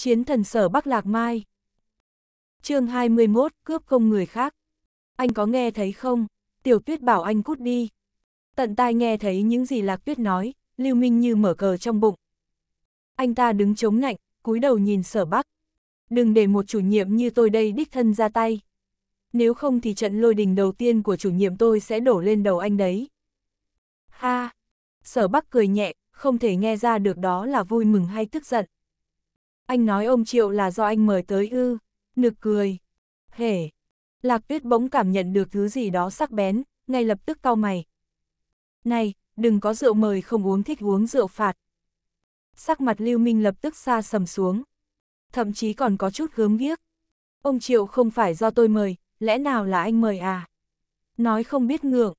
Chiến thần sở Bắc Lạc Mai. chương 21, cướp công người khác. Anh có nghe thấy không? Tiểu tuyết bảo anh cút đi. Tận tai nghe thấy những gì lạc tuyết nói, lưu minh như mở cờ trong bụng. Anh ta đứng chống nạnh, cúi đầu nhìn sở bắc. Đừng để một chủ nhiệm như tôi đây đích thân ra tay. Nếu không thì trận lôi đình đầu tiên của chủ nhiệm tôi sẽ đổ lên đầu anh đấy. Ha! Sở bắc cười nhẹ, không thể nghe ra được đó là vui mừng hay tức giận. Anh nói ông Triệu là do anh mời tới ư, nực cười. hề! Lạc Tuyết bỗng cảm nhận được thứ gì đó sắc bén, ngay lập tức cau mày. Này, đừng có rượu mời không uống thích uống rượu phạt. Sắc mặt Lưu Minh lập tức xa sầm xuống. Thậm chí còn có chút gớm ghiếc. Ông Triệu không phải do tôi mời, lẽ nào là anh mời à? Nói không biết ngượng.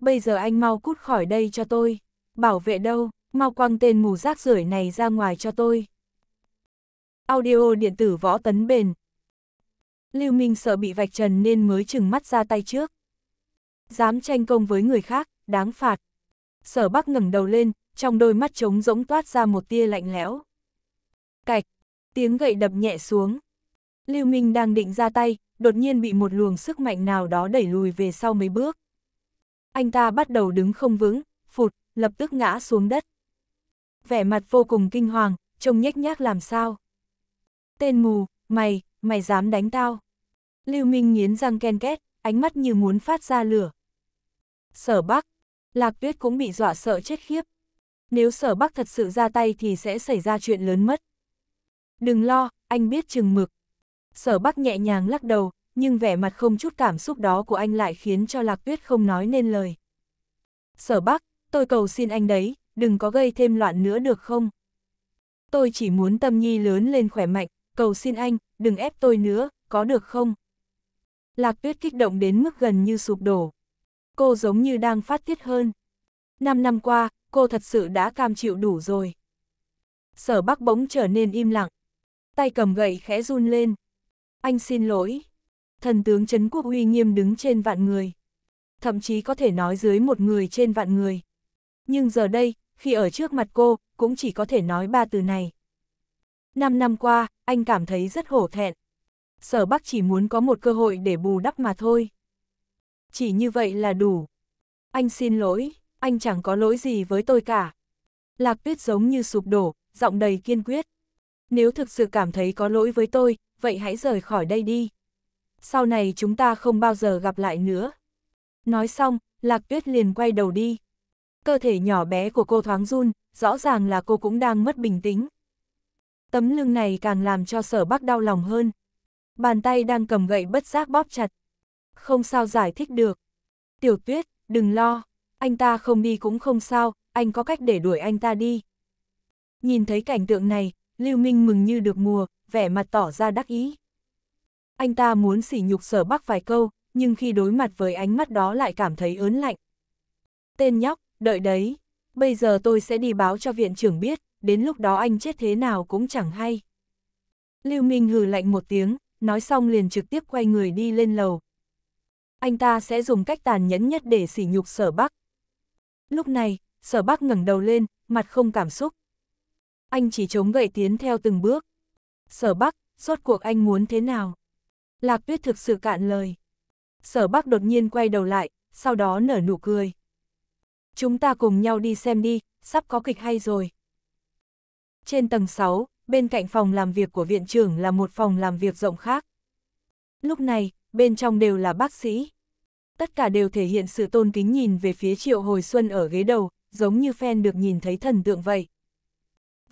Bây giờ anh mau cút khỏi đây cho tôi. Bảo vệ đâu, mau quăng tên mù rác rưởi này ra ngoài cho tôi. Audio điện tử võ tấn bền. Lưu Minh sợ bị vạch trần nên mới chừng mắt ra tay trước. Dám tranh công với người khác, đáng phạt. Sở Bắc ngẩng đầu lên, trong đôi mắt trống rỗng toát ra một tia lạnh lẽo. Cạch, tiếng gậy đập nhẹ xuống. Lưu Minh đang định ra tay, đột nhiên bị một luồng sức mạnh nào đó đẩy lùi về sau mấy bước. Anh ta bắt đầu đứng không vững, phụt, lập tức ngã xuống đất. Vẻ mặt vô cùng kinh hoàng, trông nhếch nhác làm sao tên mù, mày, mày dám đánh tao. Lưu Minh nghiến răng ken két, ánh mắt như muốn phát ra lửa. Sở Bắc, Lạc Tuyết cũng bị dọa sợ chết khiếp. Nếu Sở Bắc thật sự ra tay thì sẽ xảy ra chuyện lớn mất. Đừng lo, anh biết chừng mực. Sở Bắc nhẹ nhàng lắc đầu, nhưng vẻ mặt không chút cảm xúc đó của anh lại khiến cho Lạc Tuyết không nói nên lời. Sở Bắc, tôi cầu xin anh đấy, đừng có gây thêm loạn nữa được không? Tôi chỉ muốn tâm nhi lớn lên khỏe mạnh, cầu xin anh, đừng ép tôi nữa, có được không? Lạc tuyết kích động đến mức gần như sụp đổ. Cô giống như đang phát tiết hơn. Năm năm qua, cô thật sự đã cam chịu đủ rồi. Sở bắc bỗng trở nên im lặng. Tay cầm gậy khẽ run lên. Anh xin lỗi. Thần tướng Trấn Quốc uy nghiêm đứng trên vạn người. Thậm chí có thể nói dưới một người trên vạn người. Nhưng giờ đây, khi ở trước mặt cô, cũng chỉ có thể nói ba từ này. Năm năm qua, anh cảm thấy rất hổ thẹn. Sở Bắc chỉ muốn có một cơ hội để bù đắp mà thôi. Chỉ như vậy là đủ. Anh xin lỗi, anh chẳng có lỗi gì với tôi cả. Lạc tuyết giống như sụp đổ, giọng đầy kiên quyết. Nếu thực sự cảm thấy có lỗi với tôi, vậy hãy rời khỏi đây đi. Sau này chúng ta không bao giờ gặp lại nữa. Nói xong, Lạc tuyết liền quay đầu đi. Cơ thể nhỏ bé của cô thoáng run, rõ ràng là cô cũng đang mất bình tĩnh tấm lưng này càng làm cho sở bắc đau lòng hơn. Bàn tay đang cầm gậy bất giác bóp chặt. Không sao giải thích được. Tiểu tuyết, đừng lo, anh ta không đi cũng không sao, anh có cách để đuổi anh ta đi. Nhìn thấy cảnh tượng này, Lưu Minh mừng như được mùa, vẻ mặt tỏ ra đắc ý. Anh ta muốn sỉ nhục sở bắc vài câu, nhưng khi đối mặt với ánh mắt đó lại cảm thấy ớn lạnh. Tên nhóc, đợi đấy, bây giờ tôi sẽ đi báo cho viện trưởng biết, đến lúc đó anh chết thế nào cũng chẳng hay. Lưu Minh hừ lạnh một tiếng, nói xong liền trực tiếp quay người đi lên lầu. Anh ta sẽ dùng cách tàn nhẫn nhất để sỉ nhục sở bắc. Lúc này, sở bắc ngẩng đầu lên, mặt không cảm xúc. Anh chỉ chống gậy tiến theo từng bước. Sở bắc, suốt cuộc anh muốn thế nào? Lạc tuyết thực sự cạn lời. Sở bắc đột nhiên quay đầu lại, sau đó nở nụ cười. Chúng ta cùng nhau đi xem đi, sắp có kịch hay rồi. Trên tầng 6, bên cạnh phòng làm việc của viện trưởng là một phòng làm việc rộng khác. Lúc này, bên trong đều là bác sĩ. Tất cả đều thể hiện sự tôn kính nhìn về phía Triệu Hồi Xuân ở ghế đầu, giống như fan được nhìn thấy thần tượng vậy.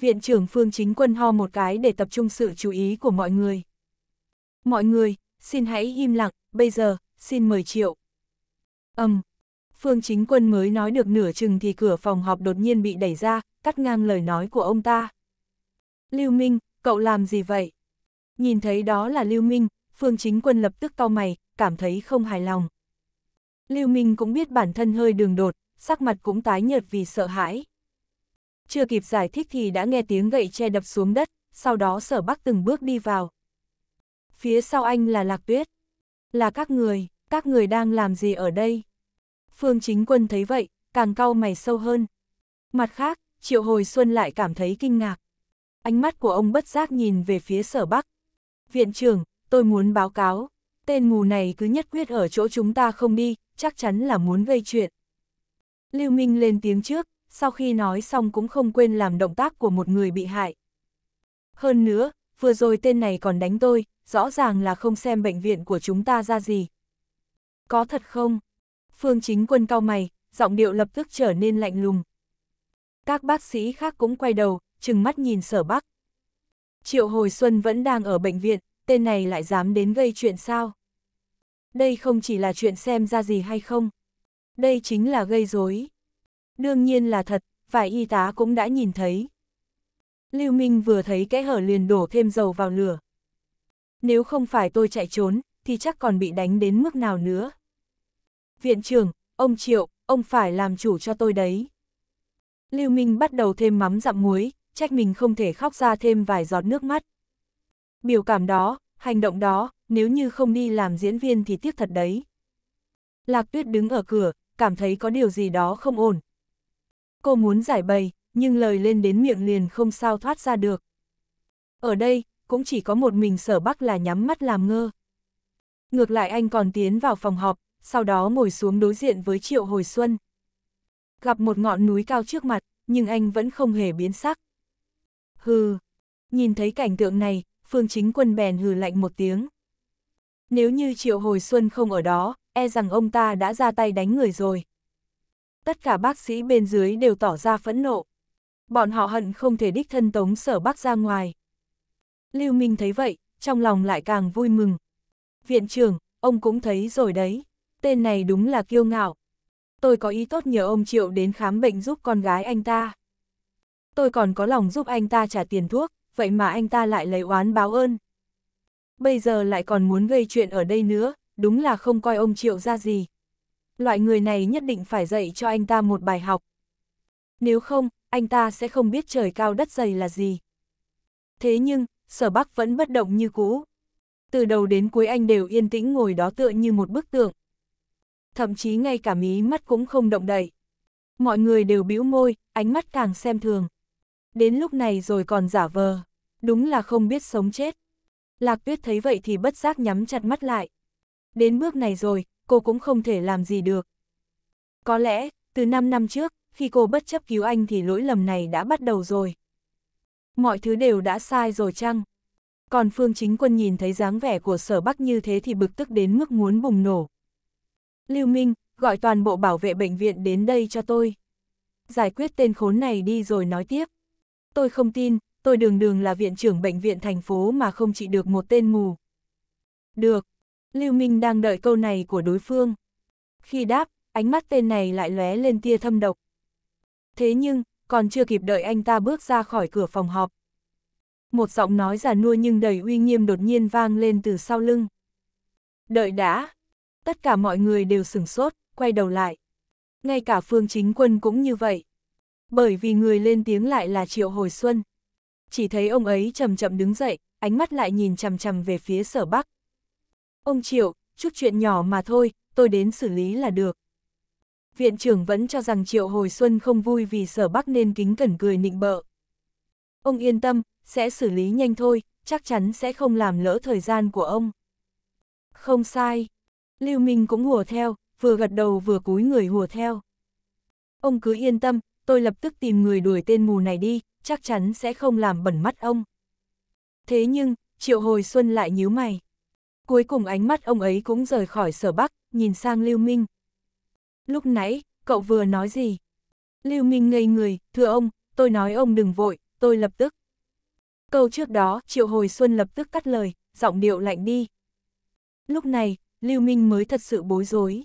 Viện trưởng Phương Chính Quân ho một cái để tập trung sự chú ý của mọi người. Mọi người, xin hãy im lặng, bây giờ, xin mời Triệu. Âm, um, Phương Chính Quân mới nói được nửa chừng thì cửa phòng họp đột nhiên bị đẩy ra, cắt ngang lời nói của ông ta. Lưu Minh, cậu làm gì vậy? Nhìn thấy đó là Lưu Minh, Phương Chính Quân lập tức cau mày, cảm thấy không hài lòng. Lưu Minh cũng biết bản thân hơi đường đột, sắc mặt cũng tái nhợt vì sợ hãi. Chưa kịp giải thích thì đã nghe tiếng gậy che đập xuống đất, sau đó sở bắc từng bước đi vào. Phía sau anh là Lạc Tuyết. Là các người, các người đang làm gì ở đây? Phương Chính Quân thấy vậy, càng cau mày sâu hơn. Mặt khác, Triệu Hồi Xuân lại cảm thấy kinh ngạc. Ánh mắt của ông bất giác nhìn về phía sở bắc. Viện trưởng, tôi muốn báo cáo. Tên mù này cứ nhất quyết ở chỗ chúng ta không đi, chắc chắn là muốn gây chuyện. Lưu Minh lên tiếng trước, sau khi nói xong cũng không quên làm động tác của một người bị hại. Hơn nữa, vừa rồi tên này còn đánh tôi, rõ ràng là không xem bệnh viện của chúng ta ra gì. Có thật không? Phương chính quân cao mày, giọng điệu lập tức trở nên lạnh lùng. Các bác sĩ khác cũng quay đầu, trừng mắt nhìn sở bắc. Triệu Hồi Xuân vẫn đang ở bệnh viện, tên này lại dám đến gây chuyện sao? Đây không chỉ là chuyện xem ra gì hay không. Đây chính là gây rối. Đương nhiên là thật, vài y tá cũng đã nhìn thấy. Lưu Minh vừa thấy cái hở liền đổ thêm dầu vào lửa. Nếu không phải tôi chạy trốn, thì chắc còn bị đánh đến mức nào nữa. Viện trưởng, ông Triệu, ông phải làm chủ cho tôi đấy. Lưu Minh bắt đầu thêm mắm dặm muối, trách mình không thể khóc ra thêm vài giọt nước mắt. Biểu cảm đó, hành động đó, nếu như không đi làm diễn viên thì tiếc thật đấy. Lạc Tuyết đứng ở cửa, cảm thấy có điều gì đó không ổn. Cô muốn giải bày, nhưng lời lên đến miệng liền không sao thoát ra được. Ở đây, cũng chỉ có một mình sở bắc là nhắm mắt làm ngơ. Ngược lại anh còn tiến vào phòng họp, sau đó ngồi xuống đối diện với Triệu Hồi Xuân. Gặp một ngọn núi cao trước mặt, nhưng anh vẫn không hề biến sắc hừ. Nhìn thấy cảnh tượng này, Phương Chính Quân bèn hừ lạnh một tiếng. Nếu như Triệu Hồi Xuân không ở đó, e rằng ông ta đã ra tay đánh người rồi. Tất cả bác sĩ bên dưới đều tỏ ra phẫn nộ. Bọn họ hận không thể đích thân tống sở bác ra ngoài. Lưu Minh thấy vậy, trong lòng lại càng vui mừng. Viện trưởng, ông cũng thấy rồi đấy, tên này đúng là kiêu ngạo. Tôi có ý tốt nhờ ông Triệu đến khám bệnh giúp con gái anh ta tôi còn có lòng giúp anh ta trả tiền thuốc, vậy mà anh ta lại lấy oán báo ơn. Bây giờ lại còn muốn gây chuyện ở đây nữa, đúng là không coi ông Triệu ra gì. Loại người này nhất định phải dạy cho anh ta một bài học. Nếu không, anh ta sẽ không biết trời cao đất dày là gì. Thế nhưng, sở bắc vẫn bất động như cũ. Từ đầu đến cuối anh đều yên tĩnh ngồi đó tựa như một bức tượng. Thậm chí ngay cả mí mắt cũng không động đậy. Mọi người đều bĩu môi, ánh mắt càng xem thường. Đến lúc này rồi còn giả vờ, đúng là không biết sống chết. Lạc tuyết thấy vậy thì bất giác nhắm chặt mắt lại. Đến bước này rồi, cô cũng không thể làm gì được. Có lẽ, từ 5 năm trước, khi cô bất chấp cứu anh thì lỗi lầm này đã bắt đầu rồi. Mọi thứ đều đã sai rồi chăng? Còn Phương Chính Quân nhìn thấy dáng vẻ của sở bắc như thế thì bực tức đến mức muốn bùng nổ. Lưu Minh, gọi toàn bộ bảo vệ bệnh viện đến đây cho tôi. Giải quyết tên khốn này đi rồi nói tiếp. Tôi không tin, tôi đường đường là viện trưởng bệnh viện thành phố mà không trị được một tên mù. Được. Lưu Minh đang đợi câu này của đối phương. Khi đáp, ánh mắt tên này lại lóe lên tia thâm độc. Thế nhưng, còn chưa kịp đợi anh ta bước ra khỏi cửa phòng họp. Một giọng nói già nua nhưng đầy uy nghiêm đột nhiên vang lên từ sau lưng. Đợi đã. Tất cả mọi người đều sửng sốt, quay đầu lại. Ngay cả phương chính quân cũng như vậy bởi vì người lên tiếng lại là Triệu Hồi Xuân. Chỉ thấy ông ấy chậm chậm đứng dậy, ánh mắt lại nhìn chằm chằm về phía sở Bắc. Ông Triệu, chút chuyện nhỏ mà thôi, tôi đến xử lý là được. Viện trưởng vẫn cho rằng Triệu Hồi Xuân không vui vì sở Bắc nên kính cẩn cười nịnh bợ. Ông yên tâm, sẽ xử lý nhanh thôi, chắc chắn sẽ không làm lỡ thời gian của ông. Không sai. Lưu Minh cũng hùa theo, vừa gật đầu vừa cúi người hùa theo. Ông cứ yên tâm, tôi lập tức tìm người đuổi tên mù này đi, chắc chắn sẽ không làm bẩn mắt ông. Thế nhưng, Triệu Hồi Xuân lại nhíu mày. Cuối cùng ánh mắt ông ấy cũng rời khỏi sở bắc, nhìn sang Lưu Minh. Lúc nãy, cậu vừa nói gì? Lưu Minh ngây người, thưa ông, tôi nói ông đừng vội, tôi lập tức. Câu trước đó, Triệu Hồi Xuân lập tức cắt lời, giọng điệu lạnh đi. Lúc này, Lưu Minh mới thật sự bối rối.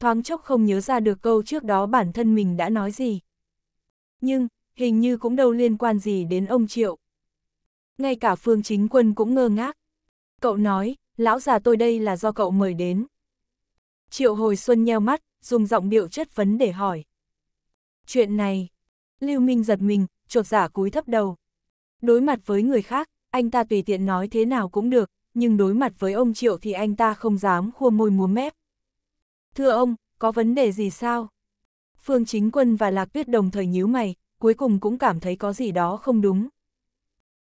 Thoáng chốc không nhớ ra được câu trước đó bản thân mình đã nói gì nhưng hình như cũng đâu liên quan gì đến ông Triệu. Ngay cả Phương Chính Quân cũng ngơ ngác. Cậu nói, lão già tôi đây là do cậu mời đến. Triệu Hồi Xuân nheo mắt, dùng giọng điệu chất vấn để hỏi. Chuyện này, Lưu Minh giật mình, trột giả cúi thấp đầu. Đối mặt với người khác, anh ta tùy tiện nói thế nào cũng được, nhưng đối mặt với ông Triệu thì anh ta không dám khua môi múa mép. Thưa ông, có vấn đề gì sao? Phương Chính Quân và Lạc Tuyết đồng thời nhíu mày, cuối cùng cũng cảm thấy có gì đó không đúng.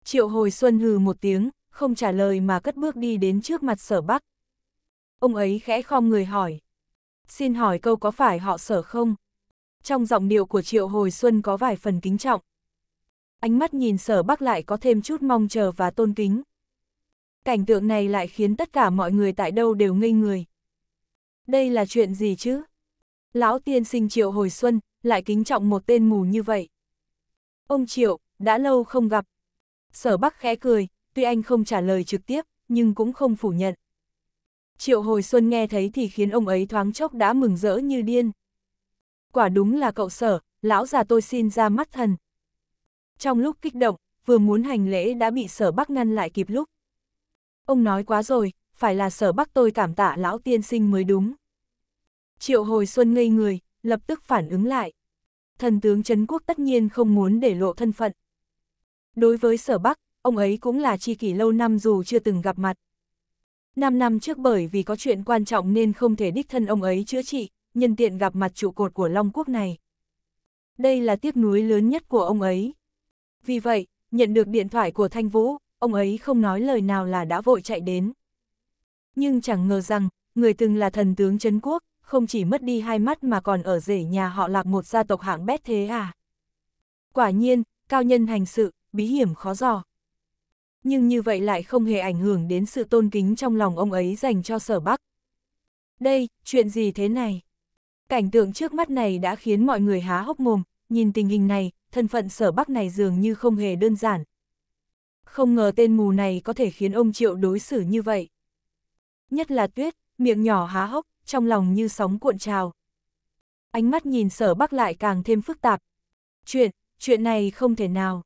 Triệu Hồi Xuân hừ một tiếng, không trả lời mà cất bước đi đến trước mặt sở bắc. Ông ấy khẽ khom người hỏi. Xin hỏi câu có phải họ sở không? Trong giọng điệu của Triệu Hồi Xuân có vài phần kính trọng. Ánh mắt nhìn sở bắc lại có thêm chút mong chờ và tôn kính. Cảnh tượng này lại khiến tất cả mọi người tại đâu đều ngây người. Đây là chuyện gì chứ? Lão tiên sinh Triệu hồi xuân, lại kính trọng một tên mù như vậy. Ông Triệu, đã lâu không gặp. Sở Bắc khẽ cười, tuy anh không trả lời trực tiếp, nhưng cũng không phủ nhận. Triệu hồi xuân nghe thấy thì khiến ông ấy thoáng chốc đã mừng rỡ như điên. Quả đúng là cậu sở, lão già tôi xin ra mắt thần. Trong lúc kích động, vừa muốn hành lễ đã bị sở bắc ngăn lại kịp lúc. Ông nói quá rồi, phải là sở bắc tôi cảm tạ lão tiên sinh mới đúng. Triệu hồi xuân ngây người, lập tức phản ứng lại. Thần tướng Trấn Quốc tất nhiên không muốn để lộ thân phận. Đối với sở Bắc, ông ấy cũng là tri kỷ lâu năm dù chưa từng gặp mặt. Năm năm trước bởi vì có chuyện quan trọng nên không thể đích thân ông ấy chữa trị, nhân tiện gặp mặt trụ cột của Long Quốc này. Đây là tiếc núi lớn nhất của ông ấy. Vì vậy, nhận được điện thoại của Thanh Vũ, ông ấy không nói lời nào là đã vội chạy đến. Nhưng chẳng ngờ rằng, người từng là thần tướng Trấn Quốc, không chỉ mất đi hai mắt mà còn ở rể nhà họ lạc một gia tộc hạng bét thế à. Quả nhiên, cao nhân hành sự, bí hiểm khó dò. Nhưng như vậy lại không hề ảnh hưởng đến sự tôn kính trong lòng ông ấy dành cho sở Bắc. Đây, chuyện gì thế này? Cảnh tượng trước mắt này đã khiến mọi người há hốc mồm, nhìn tình hình này, thân phận sở Bắc này dường như không hề đơn giản. Không ngờ tên mù này có thể khiến ông Triệu đối xử như vậy. Nhất là Tuyết, miệng nhỏ há hốc, trong lòng như sóng cuộn trào. Ánh mắt nhìn sở bắc lại càng thêm phức tạp. Chuyện, chuyện này không thể nào.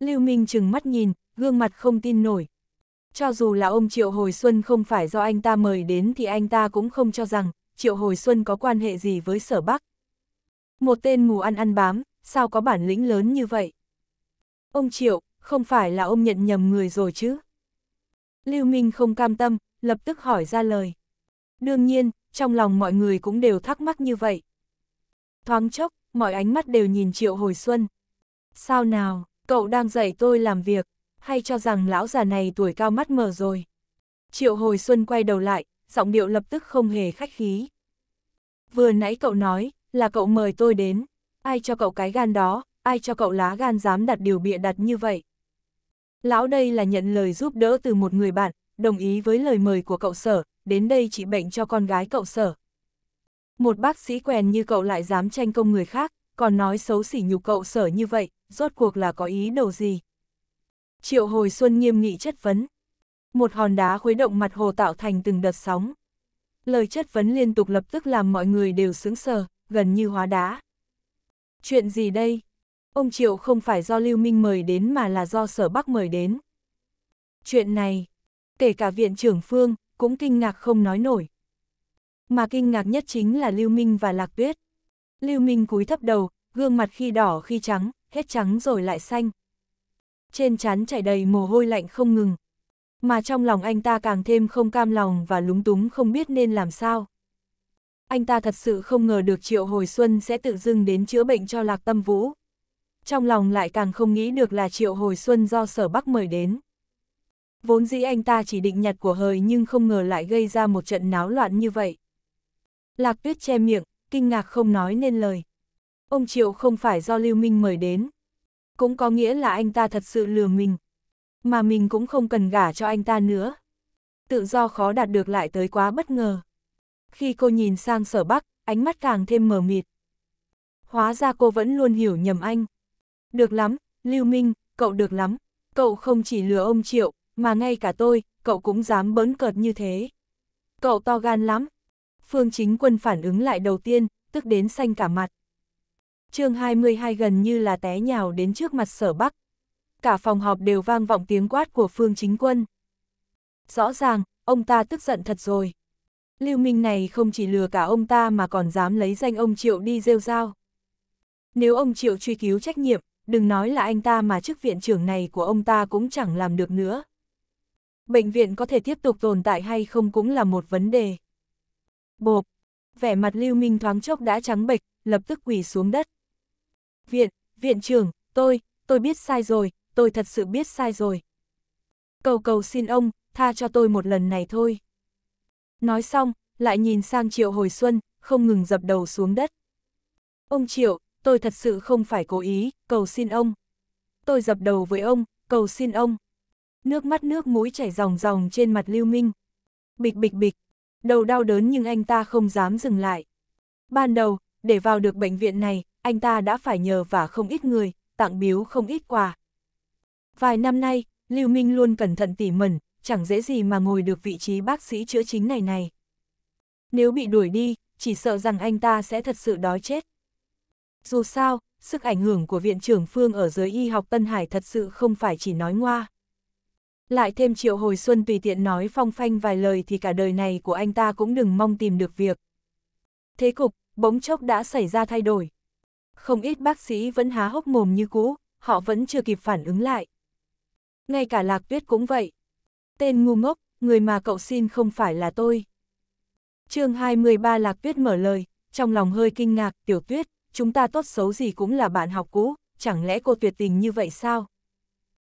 Lưu Minh chừng mắt nhìn, gương mặt không tin nổi. Cho dù là ông Triệu Hồi Xuân không phải do anh ta mời đến thì anh ta cũng không cho rằng Triệu Hồi Xuân có quan hệ gì với sở bắc. Một tên mù ăn ăn bám, sao có bản lĩnh lớn như vậy? Ông Triệu, không phải là ông nhận nhầm người rồi chứ? Lưu Minh không cam tâm, lập tức hỏi ra lời. Đương nhiên, trong lòng mọi người cũng đều thắc mắc như vậy. Thoáng chốc, mọi ánh mắt đều nhìn Triệu Hồi Xuân. Sao nào, cậu đang dạy tôi làm việc, hay cho rằng lão già này tuổi cao mắt mở rồi. Triệu Hồi Xuân quay đầu lại, giọng điệu lập tức không hề khách khí. Vừa nãy cậu nói, là cậu mời tôi đến, ai cho cậu cái gan đó, ai cho cậu lá gan dám đặt điều bịa đặt như vậy. Lão đây là nhận lời giúp đỡ từ một người bạn, đồng ý với lời mời của cậu sở, đến đây trị bệnh cho con gái cậu sở. Một bác sĩ quèn như cậu lại dám tranh công người khác, còn nói xấu xỉ nhục cậu sở như vậy, rốt cuộc là có ý đồ gì. Triệu Hồi Xuân nghiêm nghị chất vấn. Một hòn đá khuấy động mặt hồ tạo thành từng đợt sóng. Lời chất vấn liên tục lập tức làm mọi người đều sướng sờ, gần như hóa đá. Chuyện gì đây? Ông Triệu không phải do Lưu Minh mời đến mà là do Sở Bắc mời đến. Chuyện này, kể cả viện trưởng Phương, cũng kinh ngạc không nói nổi. Mà kinh ngạc nhất chính là Lưu Minh và Lạc Tuyết. Lưu Minh cúi thấp đầu, gương mặt khi đỏ khi trắng, hết trắng rồi lại xanh. Trên trán chảy đầy mồ hôi lạnh không ngừng. Mà trong lòng anh ta càng thêm không cam lòng và lúng túng không biết nên làm sao. Anh ta thật sự không ngờ được Triệu Hồi Xuân sẽ tự dưng đến chữa bệnh cho Lạc Tâm Vũ. Trong lòng lại càng không nghĩ được là Triệu Hồi Xuân do Sở Bắc mời đến. Vốn dĩ anh ta chỉ định nhặt của hời nhưng không ngờ lại gây ra một trận náo loạn như vậy. Lạc tuyết che miệng, kinh ngạc không nói nên lời. Ông Triệu không phải do Lưu Minh mời đến. Cũng có nghĩa là anh ta thật sự lừa mình. Mà mình cũng không cần gả cho anh ta nữa. Tự do khó đạt được lại tới quá bất ngờ. Khi cô nhìn sang sở bắc, ánh mắt càng thêm mờ mịt. Hóa ra cô vẫn luôn hiểu nhầm anh. Được lắm, Lưu Minh, cậu được lắm. Cậu không chỉ lừa ông Triệu, mà ngay cả tôi, cậu cũng dám bớn cợt như thế. Cậu to gan lắm. Phương chính quân phản ứng lại đầu tiên, tức đến xanh cả mặt. chương 22 gần như là té nhào đến trước mặt sở bắc. Cả phòng họp đều vang vọng tiếng quát của phương chính quân. Rõ ràng, ông ta tức giận thật rồi. Lưu Minh này không chỉ lừa cả ông ta mà còn dám lấy danh ông Triệu đi rêu rao. Nếu ông Triệu truy cứu trách nhiệm, đừng nói là anh ta mà chức viện trưởng này của ông ta cũng chẳng làm được nữa bệnh viện có thể tiếp tục tồn tại hay không cũng là một vấn đề. Bộp, vẻ mặt Lưu Minh thoáng chốc đã trắng bệch, lập tức quỳ xuống đất. Viện, viện trưởng, tôi, tôi biết sai rồi, tôi thật sự biết sai rồi. Cầu cầu xin ông, tha cho tôi một lần này thôi. Nói xong, lại nhìn sang Triệu Hồi Xuân, không ngừng dập đầu xuống đất. Ông Triệu, tôi thật sự không phải cố ý, cầu xin ông. Tôi dập đầu với ông, cầu xin ông. Nước mắt nước mũi chảy ròng ròng trên mặt Lưu Minh. Bịch bịch bịch, đầu đau đớn nhưng anh ta không dám dừng lại. Ban đầu, để vào được bệnh viện này, anh ta đã phải nhờ và không ít người, tặng biếu không ít quà. Vài năm nay, Lưu Minh luôn cẩn thận tỉ mẩn, chẳng dễ gì mà ngồi được vị trí bác sĩ chữa chính này này. Nếu bị đuổi đi, chỉ sợ rằng anh ta sẽ thật sự đói chết. Dù sao, sức ảnh hưởng của Viện trưởng Phương ở giới y học Tân Hải thật sự không phải chỉ nói ngoa lại thêm triệu hồi xuân tùy tiện nói phong phanh vài lời thì cả đời này của anh ta cũng đừng mong tìm được việc. Thế cục, bỗng chốc đã xảy ra thay đổi. Không ít bác sĩ vẫn há hốc mồm như cũ, họ vẫn chưa kịp phản ứng lại. Ngay cả lạc tuyết cũng vậy. Tên ngu ngốc, người mà cậu xin không phải là tôi. chương 23 lạc tuyết mở lời, trong lòng hơi kinh ngạc, tiểu tuyết, chúng ta tốt xấu gì cũng là bạn học cũ, chẳng lẽ cô tuyệt tình như vậy sao?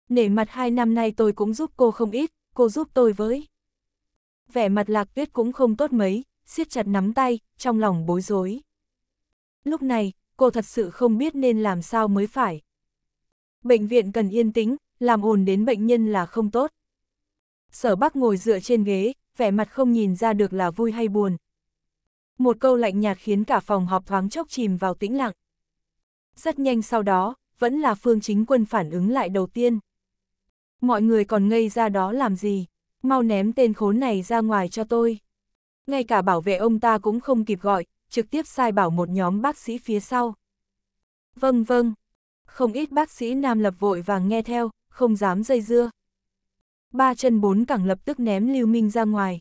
nể mặt hai năm nay tôi cũng giúp cô không ít, cô giúp tôi với. Vẻ mặt lạc tuyết cũng không tốt mấy, siết chặt nắm tay, trong lòng bối rối. Lúc này, cô thật sự không biết nên làm sao mới phải. Bệnh viện cần yên tĩnh, làm ồn đến bệnh nhân là không tốt. Sở bác ngồi dựa trên ghế, vẻ mặt không nhìn ra được là vui hay buồn. Một câu lạnh nhạt khiến cả phòng họp thoáng chốc chìm vào tĩnh lặng. Rất nhanh sau đó, vẫn là phương chính quân phản ứng lại đầu tiên. Mọi người còn ngây ra đó làm gì? Mau ném tên khốn này ra ngoài cho tôi. Ngay cả bảo vệ ông ta cũng không kịp gọi, trực tiếp sai bảo một nhóm bác sĩ phía sau. Vâng vâng. Không ít bác sĩ nam lập vội vàng nghe theo, không dám dây dưa. Ba chân bốn cẳng lập tức ném Lưu Minh ra ngoài.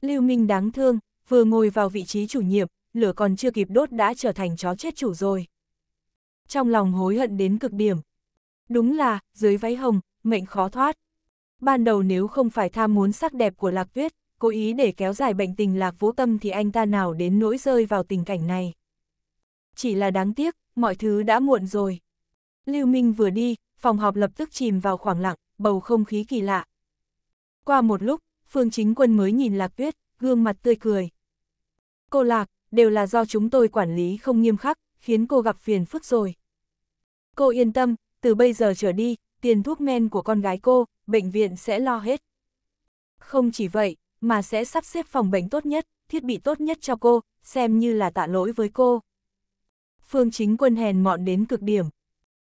Lưu Minh đáng thương, vừa ngồi vào vị trí chủ nhiệm, lửa còn chưa kịp đốt đã trở thành chó chết chủ rồi. Trong lòng hối hận đến cực điểm. Đúng là, dưới váy hồng, mệnh khó thoát. Ban đầu nếu không phải tham muốn sắc đẹp của Lạc Tuyết, cố ý để kéo dài bệnh tình Lạc Vũ Tâm thì anh ta nào đến nỗi rơi vào tình cảnh này. Chỉ là đáng tiếc, mọi thứ đã muộn rồi. Lưu Minh vừa đi, phòng họp lập tức chìm vào khoảng lặng, bầu không khí kỳ lạ. Qua một lúc, Phương Chính Quân mới nhìn Lạc Tuyết, gương mặt tươi cười. Cô Lạc, đều là do chúng tôi quản lý không nghiêm khắc, khiến cô gặp phiền phức rồi. Cô yên tâm, từ bây giờ trở đi, tiền thuốc men của con gái cô, bệnh viện sẽ lo hết. Không chỉ vậy, mà sẽ sắp xếp phòng bệnh tốt nhất, thiết bị tốt nhất cho cô, xem như là tạ lỗi với cô. Phương Chính Quân hèn mọn đến cực điểm.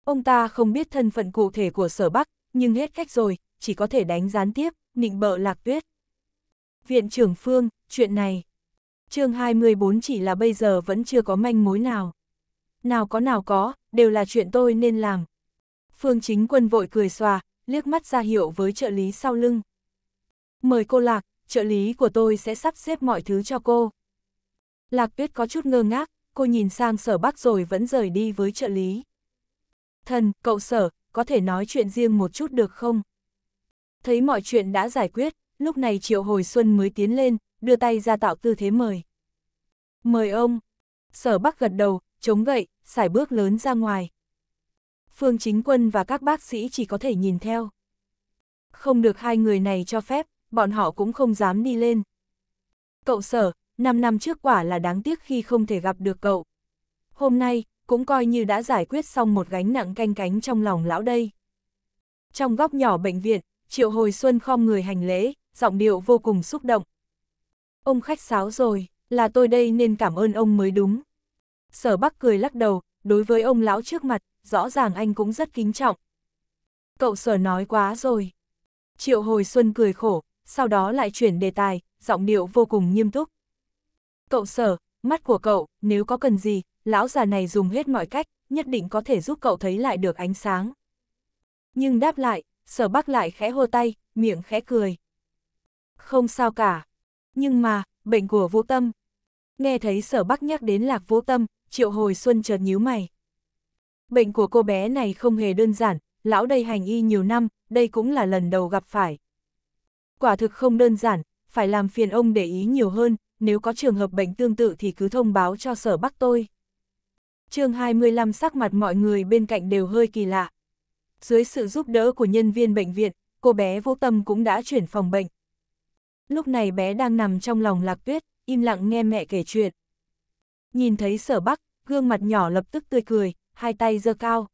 Ông ta không biết thân phận cụ thể của sở Bắc, nhưng hết cách rồi, chỉ có thể đánh gián tiếp, nịnh bợ lạc tuyết. Viện trưởng Phương, chuyện này. chương 24 chỉ là bây giờ vẫn chưa có manh mối nào. Nào có nào có, đều là chuyện tôi nên làm, Phương chính quân vội cười xòa, liếc mắt ra hiệu với trợ lý sau lưng. Mời cô Lạc, trợ lý của tôi sẽ sắp xếp mọi thứ cho cô. Lạc tuyết có chút ngơ ngác, cô nhìn sang sở bắc rồi vẫn rời đi với trợ lý. Thần, cậu sở, có thể nói chuyện riêng một chút được không? Thấy mọi chuyện đã giải quyết, lúc này Triệu Hồi Xuân mới tiến lên, đưa tay ra tạo tư thế mời. Mời ông. Sở Bắc gật đầu, chống gậy, sải bước lớn ra ngoài. Phương Chính Quân và các bác sĩ chỉ có thể nhìn theo. Không được hai người này cho phép, bọn họ cũng không dám đi lên. Cậu sở, 5 năm trước quả là đáng tiếc khi không thể gặp được cậu. Hôm nay, cũng coi như đã giải quyết xong một gánh nặng canh cánh trong lòng lão đây. Trong góc nhỏ bệnh viện, Triệu Hồi Xuân khom người hành lễ, giọng điệu vô cùng xúc động. Ông khách sáo rồi, là tôi đây nên cảm ơn ông mới đúng. Sở Bắc cười lắc đầu, đối với ông lão trước mặt, rõ ràng anh cũng rất kính trọng. Cậu sở nói quá rồi. Triệu Hồi Xuân cười khổ, sau đó lại chuyển đề tài, giọng điệu vô cùng nghiêm túc. Cậu sở, mắt của cậu, nếu có cần gì, lão già này dùng hết mọi cách, nhất định có thể giúp cậu thấy lại được ánh sáng. Nhưng đáp lại, sở bác lại khẽ hô tay, miệng khẽ cười. Không sao cả. Nhưng mà, bệnh của Vũ Tâm. Nghe thấy sở bác nhắc đến lạc Vũ Tâm, triệu hồi xuân chợt nhíu mày. Bệnh của cô bé này không hề đơn giản, lão đây hành y nhiều năm, đây cũng là lần đầu gặp phải. Quả thực không đơn giản, phải làm phiền ông để ý nhiều hơn, nếu có trường hợp bệnh tương tự thì cứ thông báo cho sở bắc tôi. chương 25 sắc mặt mọi người bên cạnh đều hơi kỳ lạ. Dưới sự giúp đỡ của nhân viên bệnh viện, cô bé vô tâm cũng đã chuyển phòng bệnh. Lúc này bé đang nằm trong lòng lạc tuyết, im lặng nghe mẹ kể chuyện. Nhìn thấy sở bắc, gương mặt nhỏ lập tức tươi cười, hai tay giơ cao.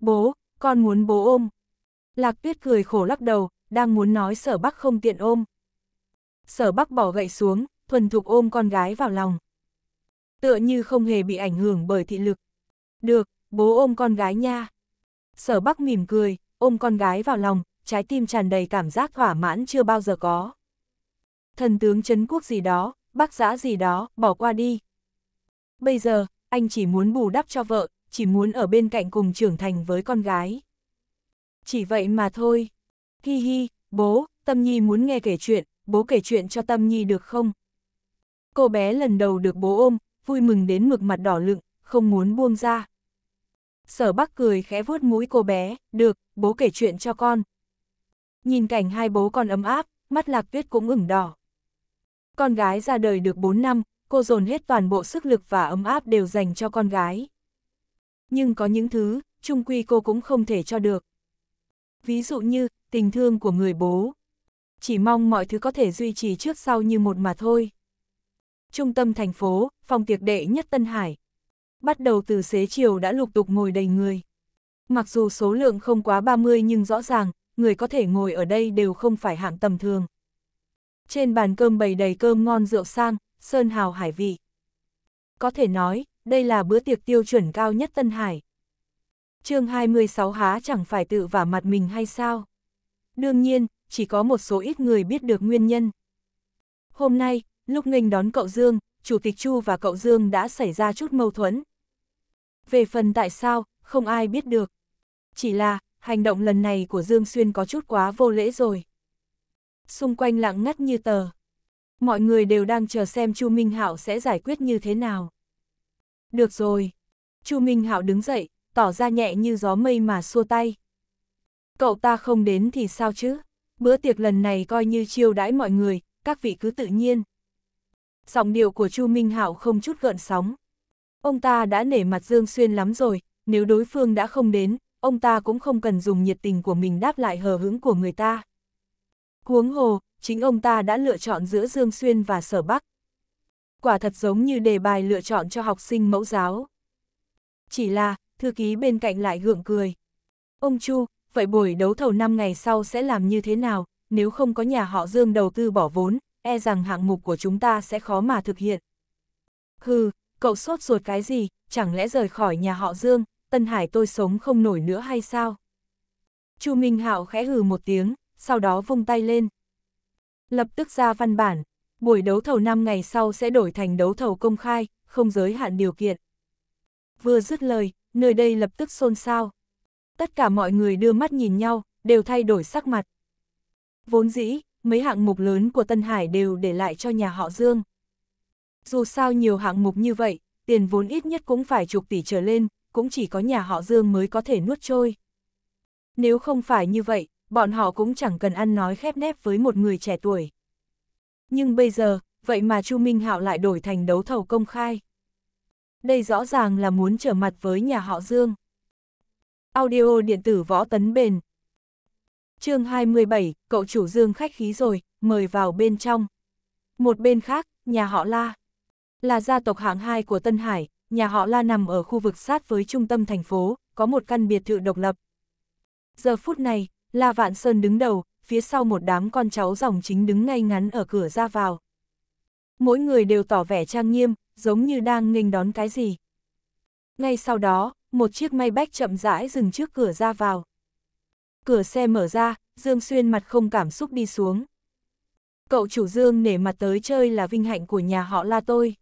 Bố, con muốn bố ôm. Lạc tuyết cười khổ lắc đầu, đang muốn nói sở bắc không tiện ôm. Sở bắc bỏ gậy xuống, thuần thục ôm con gái vào lòng. Tựa như không hề bị ảnh hưởng bởi thị lực. Được, bố ôm con gái nha. Sở bắc mỉm cười, ôm con gái vào lòng, trái tim tràn đầy cảm giác thỏa mãn chưa bao giờ có. Thần tướng chấn quốc gì đó, bác giã gì đó, bỏ qua đi. Bây giờ, anh chỉ muốn bù đắp cho vợ, chỉ muốn ở bên cạnh cùng trưởng thành với con gái. Chỉ vậy mà thôi. Hi hi, bố, Tâm Nhi muốn nghe kể chuyện, bố kể chuyện cho Tâm Nhi được không? Cô bé lần đầu được bố ôm, vui mừng đến mực mặt đỏ lựng, không muốn buông ra. Sở bác cười khẽ vuốt mũi cô bé, được, bố kể chuyện cho con. Nhìn cảnh hai bố con ấm áp, mắt lạc tuyết cũng ửng đỏ. Con gái ra đời được 4 năm, cô dồn hết toàn bộ sức lực và ấm áp đều dành cho con gái nhưng có những thứ, trung quy cô cũng không thể cho được. Ví dụ như, tình thương của người bố. Chỉ mong mọi thứ có thể duy trì trước sau như một mà thôi. Trung tâm thành phố, phòng tiệc đệ nhất Tân Hải. Bắt đầu từ xế chiều đã lục tục ngồi đầy người. Mặc dù số lượng không quá 30 nhưng rõ ràng, người có thể ngồi ở đây đều không phải hạng tầm thường. Trên bàn cơm bày đầy cơm ngon rượu sang, sơn hào hải vị. Có thể nói, đây là bữa tiệc tiêu chuẩn cao nhất Tân Hải. chương 26 há chẳng phải tự vả mặt mình hay sao? Đương nhiên, chỉ có một số ít người biết được nguyên nhân. Hôm nay, lúc Nghênh đón cậu Dương, Chủ tịch Chu và cậu Dương đã xảy ra chút mâu thuẫn. Về phần tại sao, không ai biết được. Chỉ là, hành động lần này của Dương Xuyên có chút quá vô lễ rồi. Xung quanh lặng ngắt như tờ. Mọi người đều đang chờ xem Chu Minh Hạo sẽ giải quyết như thế nào. Được rồi. Chu Minh Hạo đứng dậy, tỏ ra nhẹ như gió mây mà xua tay. Cậu ta không đến thì sao chứ? Bữa tiệc lần này coi như chiêu đãi mọi người, các vị cứ tự nhiên. Giọng điệu của Chu Minh Hạo không chút gợn sóng. Ông ta đã nể mặt Dương Xuyên lắm rồi, nếu đối phương đã không đến, ông ta cũng không cần dùng nhiệt tình của mình đáp lại hờ hững của người ta. Huống hồ, chính ông ta đã lựa chọn giữa Dương Xuyên và Sở Bắc, quả thật giống như đề bài lựa chọn cho học sinh mẫu giáo. Chỉ là, thư ký bên cạnh lại gượng cười. Ông Chu, vậy buổi đấu thầu 5 ngày sau sẽ làm như thế nào, nếu không có nhà họ Dương đầu tư bỏ vốn, e rằng hạng mục của chúng ta sẽ khó mà thực hiện. Hừ, cậu sốt ruột cái gì, chẳng lẽ rời khỏi nhà họ Dương, Tân Hải tôi sống không nổi nữa hay sao? Chu Minh Hạo khẽ hừ một tiếng, sau đó vung tay lên. Lập tức ra văn bản, buổi đấu thầu 5 ngày sau sẽ đổi thành đấu thầu công khai, không giới hạn điều kiện. Vừa dứt lời, nơi đây lập tức xôn xao. Tất cả mọi người đưa mắt nhìn nhau, đều thay đổi sắc mặt. Vốn dĩ, mấy hạng mục lớn của Tân Hải đều để lại cho nhà họ Dương. Dù sao nhiều hạng mục như vậy, tiền vốn ít nhất cũng phải chục tỷ trở lên, cũng chỉ có nhà họ Dương mới có thể nuốt trôi. Nếu không phải như vậy, bọn họ cũng chẳng cần ăn nói khép nép với một người trẻ tuổi. Nhưng bây giờ, vậy mà Chu Minh Hạo lại đổi thành đấu thầu công khai. Đây rõ ràng là muốn trở mặt với nhà họ Dương. Audio điện tử võ tấn bền. chương 27, cậu chủ Dương khách khí rồi, mời vào bên trong. Một bên khác, nhà họ La. Là gia tộc hạng 2 của Tân Hải, nhà họ La nằm ở khu vực sát với trung tâm thành phố, có một căn biệt thự độc lập. Giờ phút này, La Vạn Sơn đứng đầu, phía sau một đám con cháu dòng chính đứng ngay ngắn ở cửa ra vào. Mỗi người đều tỏ vẻ trang nghiêm, giống như đang nghênh đón cái gì. Ngay sau đó, một chiếc may bách chậm rãi dừng trước cửa ra vào. Cửa xe mở ra, Dương Xuyên mặt không cảm xúc đi xuống. Cậu chủ Dương nể mặt tới chơi là vinh hạnh của nhà họ La tôi.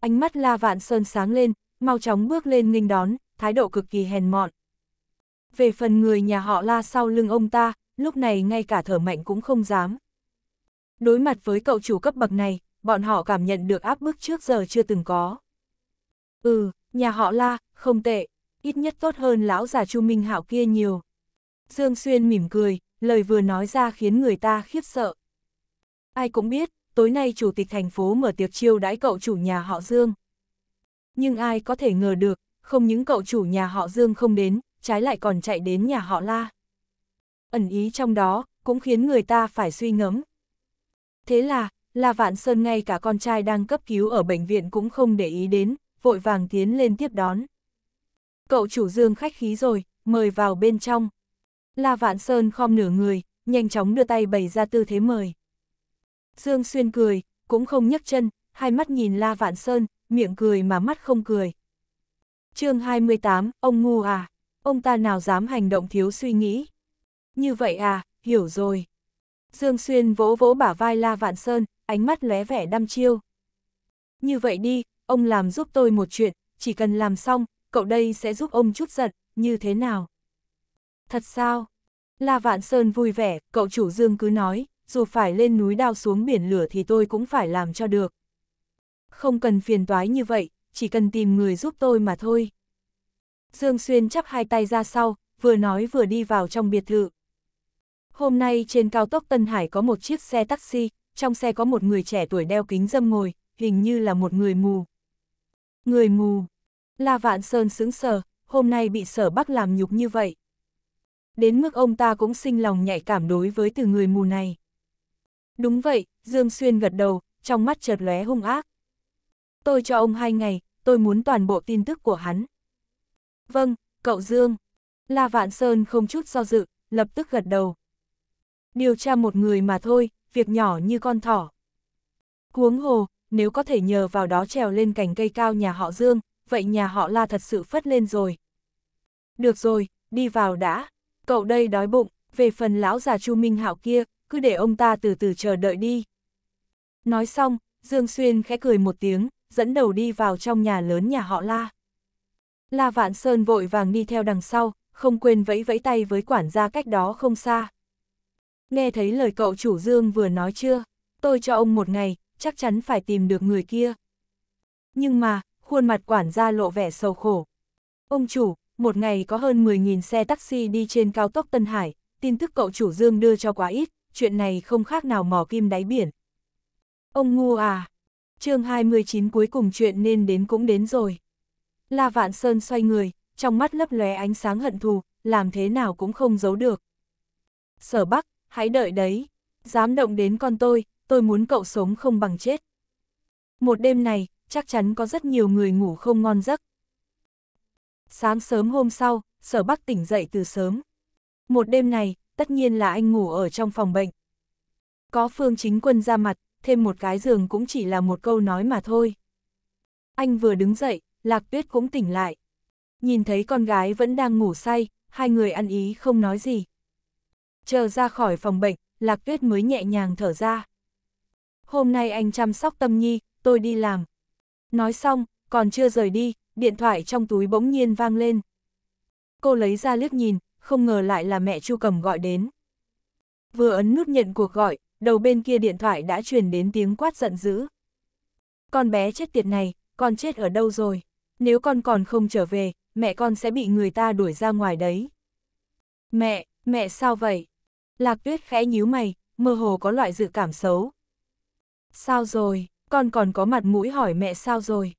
Ánh mắt La Vạn Sơn sáng lên, mau chóng bước lên nghênh đón, thái độ cực kỳ hèn mọn. Về phần người nhà họ La sau lưng ông ta, lúc này ngay cả thở mạnh cũng không dám. Đối mặt với cậu chủ cấp bậc này, bọn họ cảm nhận được áp bức trước giờ chưa từng có. Ừ, nhà họ la, không tệ, ít nhất tốt hơn lão già Chu Minh Hạo kia nhiều. Dương Xuyên mỉm cười, lời vừa nói ra khiến người ta khiếp sợ. Ai cũng biết, tối nay chủ tịch thành phố mở tiệc chiêu đãi cậu chủ nhà họ Dương. Nhưng ai có thể ngờ được, không những cậu chủ nhà họ Dương không đến, trái lại còn chạy đến nhà họ La ẩn ý trong đó, cũng khiến người ta phải suy ngẫm. Thế là, La Vạn Sơn ngay cả con trai đang cấp cứu ở bệnh viện cũng không để ý đến, vội vàng tiến lên tiếp đón. Cậu chủ Dương khách khí rồi, mời vào bên trong. La Vạn Sơn khom nửa người, nhanh chóng đưa tay bày ra tư thế mời. Dương Xuyên cười, cũng không nhấc chân, hai mắt nhìn La Vạn Sơn, miệng cười mà mắt không cười. chương 28, ông ngu à, ông ta nào dám hành động thiếu suy nghĩ. Như vậy à, hiểu rồi. Dương Xuyên vỗ vỗ bả vai La Vạn Sơn, ánh mắt lóe vẻ đăm chiêu. Như vậy đi, ông làm giúp tôi một chuyện, chỉ cần làm xong, cậu đây sẽ giúp ông chút giận, như thế nào? Thật sao? La Vạn Sơn vui vẻ, cậu chủ Dương cứ nói, dù phải lên núi đao xuống biển lửa thì tôi cũng phải làm cho được. Không cần phiền toái như vậy, chỉ cần tìm người giúp tôi mà thôi. Dương Xuyên chắp hai tay ra sau, vừa nói vừa đi vào trong biệt thự. Hôm nay trên cao tốc Tân Hải có một chiếc xe taxi, trong xe có một người trẻ tuổi đeo kính dâm ngồi, hình như là một người mù. Người mù. La Vạn Sơn sững sờ, hôm nay bị sở bắc làm nhục như vậy. Đến mức ông ta cũng sinh lòng nhạy cảm đối với từ người mù này. Đúng vậy, Dương Xuyên gật đầu, trong mắt chợt lóe hung ác. Tôi cho ông hai ngày, tôi muốn toàn bộ tin tức của hắn. Vâng, cậu Dương. La Vạn Sơn không chút do dự, lập tức gật đầu. Điều tra một người mà thôi, việc nhỏ như con thỏ. Cuống hồ, nếu có thể nhờ vào đó trèo lên cành cây cao nhà họ Dương, vậy nhà họ La thật sự phất lên rồi. Được rồi, đi vào đã. Cậu đây đói bụng, về phần lão già Chu Minh Hạo kia, cứ để ông ta từ từ chờ đợi đi. Nói xong, Dương Xuyên khẽ cười một tiếng, dẫn đầu đi vào trong nhà lớn nhà họ La. La Vạn Sơn vội vàng đi theo đằng sau, không quên vẫy vẫy tay với quản gia cách đó không xa nghe thấy lời cậu chủ Dương vừa nói chưa, tôi cho ông một ngày, chắc chắn phải tìm được người kia. Nhưng mà, khuôn mặt quản gia lộ vẻ sầu khổ. Ông chủ, một ngày có hơn 10.000 xe taxi đi trên cao tốc Tân Hải, tin tức cậu chủ Dương đưa cho quá ít, chuyện này không khác nào mò kim đáy biển. Ông ngu à, chương 29 cuối cùng chuyện nên đến cũng đến rồi. La Vạn Sơn xoay người, trong mắt lấp lóe ánh sáng hận thù, làm thế nào cũng không giấu được. Sở Bắc, hãy đợi đấy, dám động đến con tôi, tôi muốn cậu sống không bằng chết. Một đêm này, chắc chắn có rất nhiều người ngủ không ngon giấc. Sáng sớm hôm sau, sở bắc tỉnh dậy từ sớm. Một đêm này, tất nhiên là anh ngủ ở trong phòng bệnh. Có phương chính quân ra mặt, thêm một cái giường cũng chỉ là một câu nói mà thôi. Anh vừa đứng dậy, lạc tuyết cũng tỉnh lại. Nhìn thấy con gái vẫn đang ngủ say, hai người ăn ý không nói gì. Chờ ra khỏi phòng bệnh, Lạc Tuyết mới nhẹ nhàng thở ra. Hôm nay anh chăm sóc Tâm Nhi, tôi đi làm. Nói xong, còn chưa rời đi, điện thoại trong túi bỗng nhiên vang lên. Cô lấy ra liếc nhìn, không ngờ lại là mẹ Chu Cầm gọi đến. Vừa ấn nút nhận cuộc gọi, đầu bên kia điện thoại đã truyền đến tiếng quát giận dữ. Con bé chết tiệt này, con chết ở đâu rồi? Nếu con còn không trở về, mẹ con sẽ bị người ta đuổi ra ngoài đấy. Mẹ, mẹ sao vậy? Lạc tuyết khẽ nhíu mày, mơ hồ có loại dự cảm xấu. Sao rồi, con còn có mặt mũi hỏi mẹ sao rồi.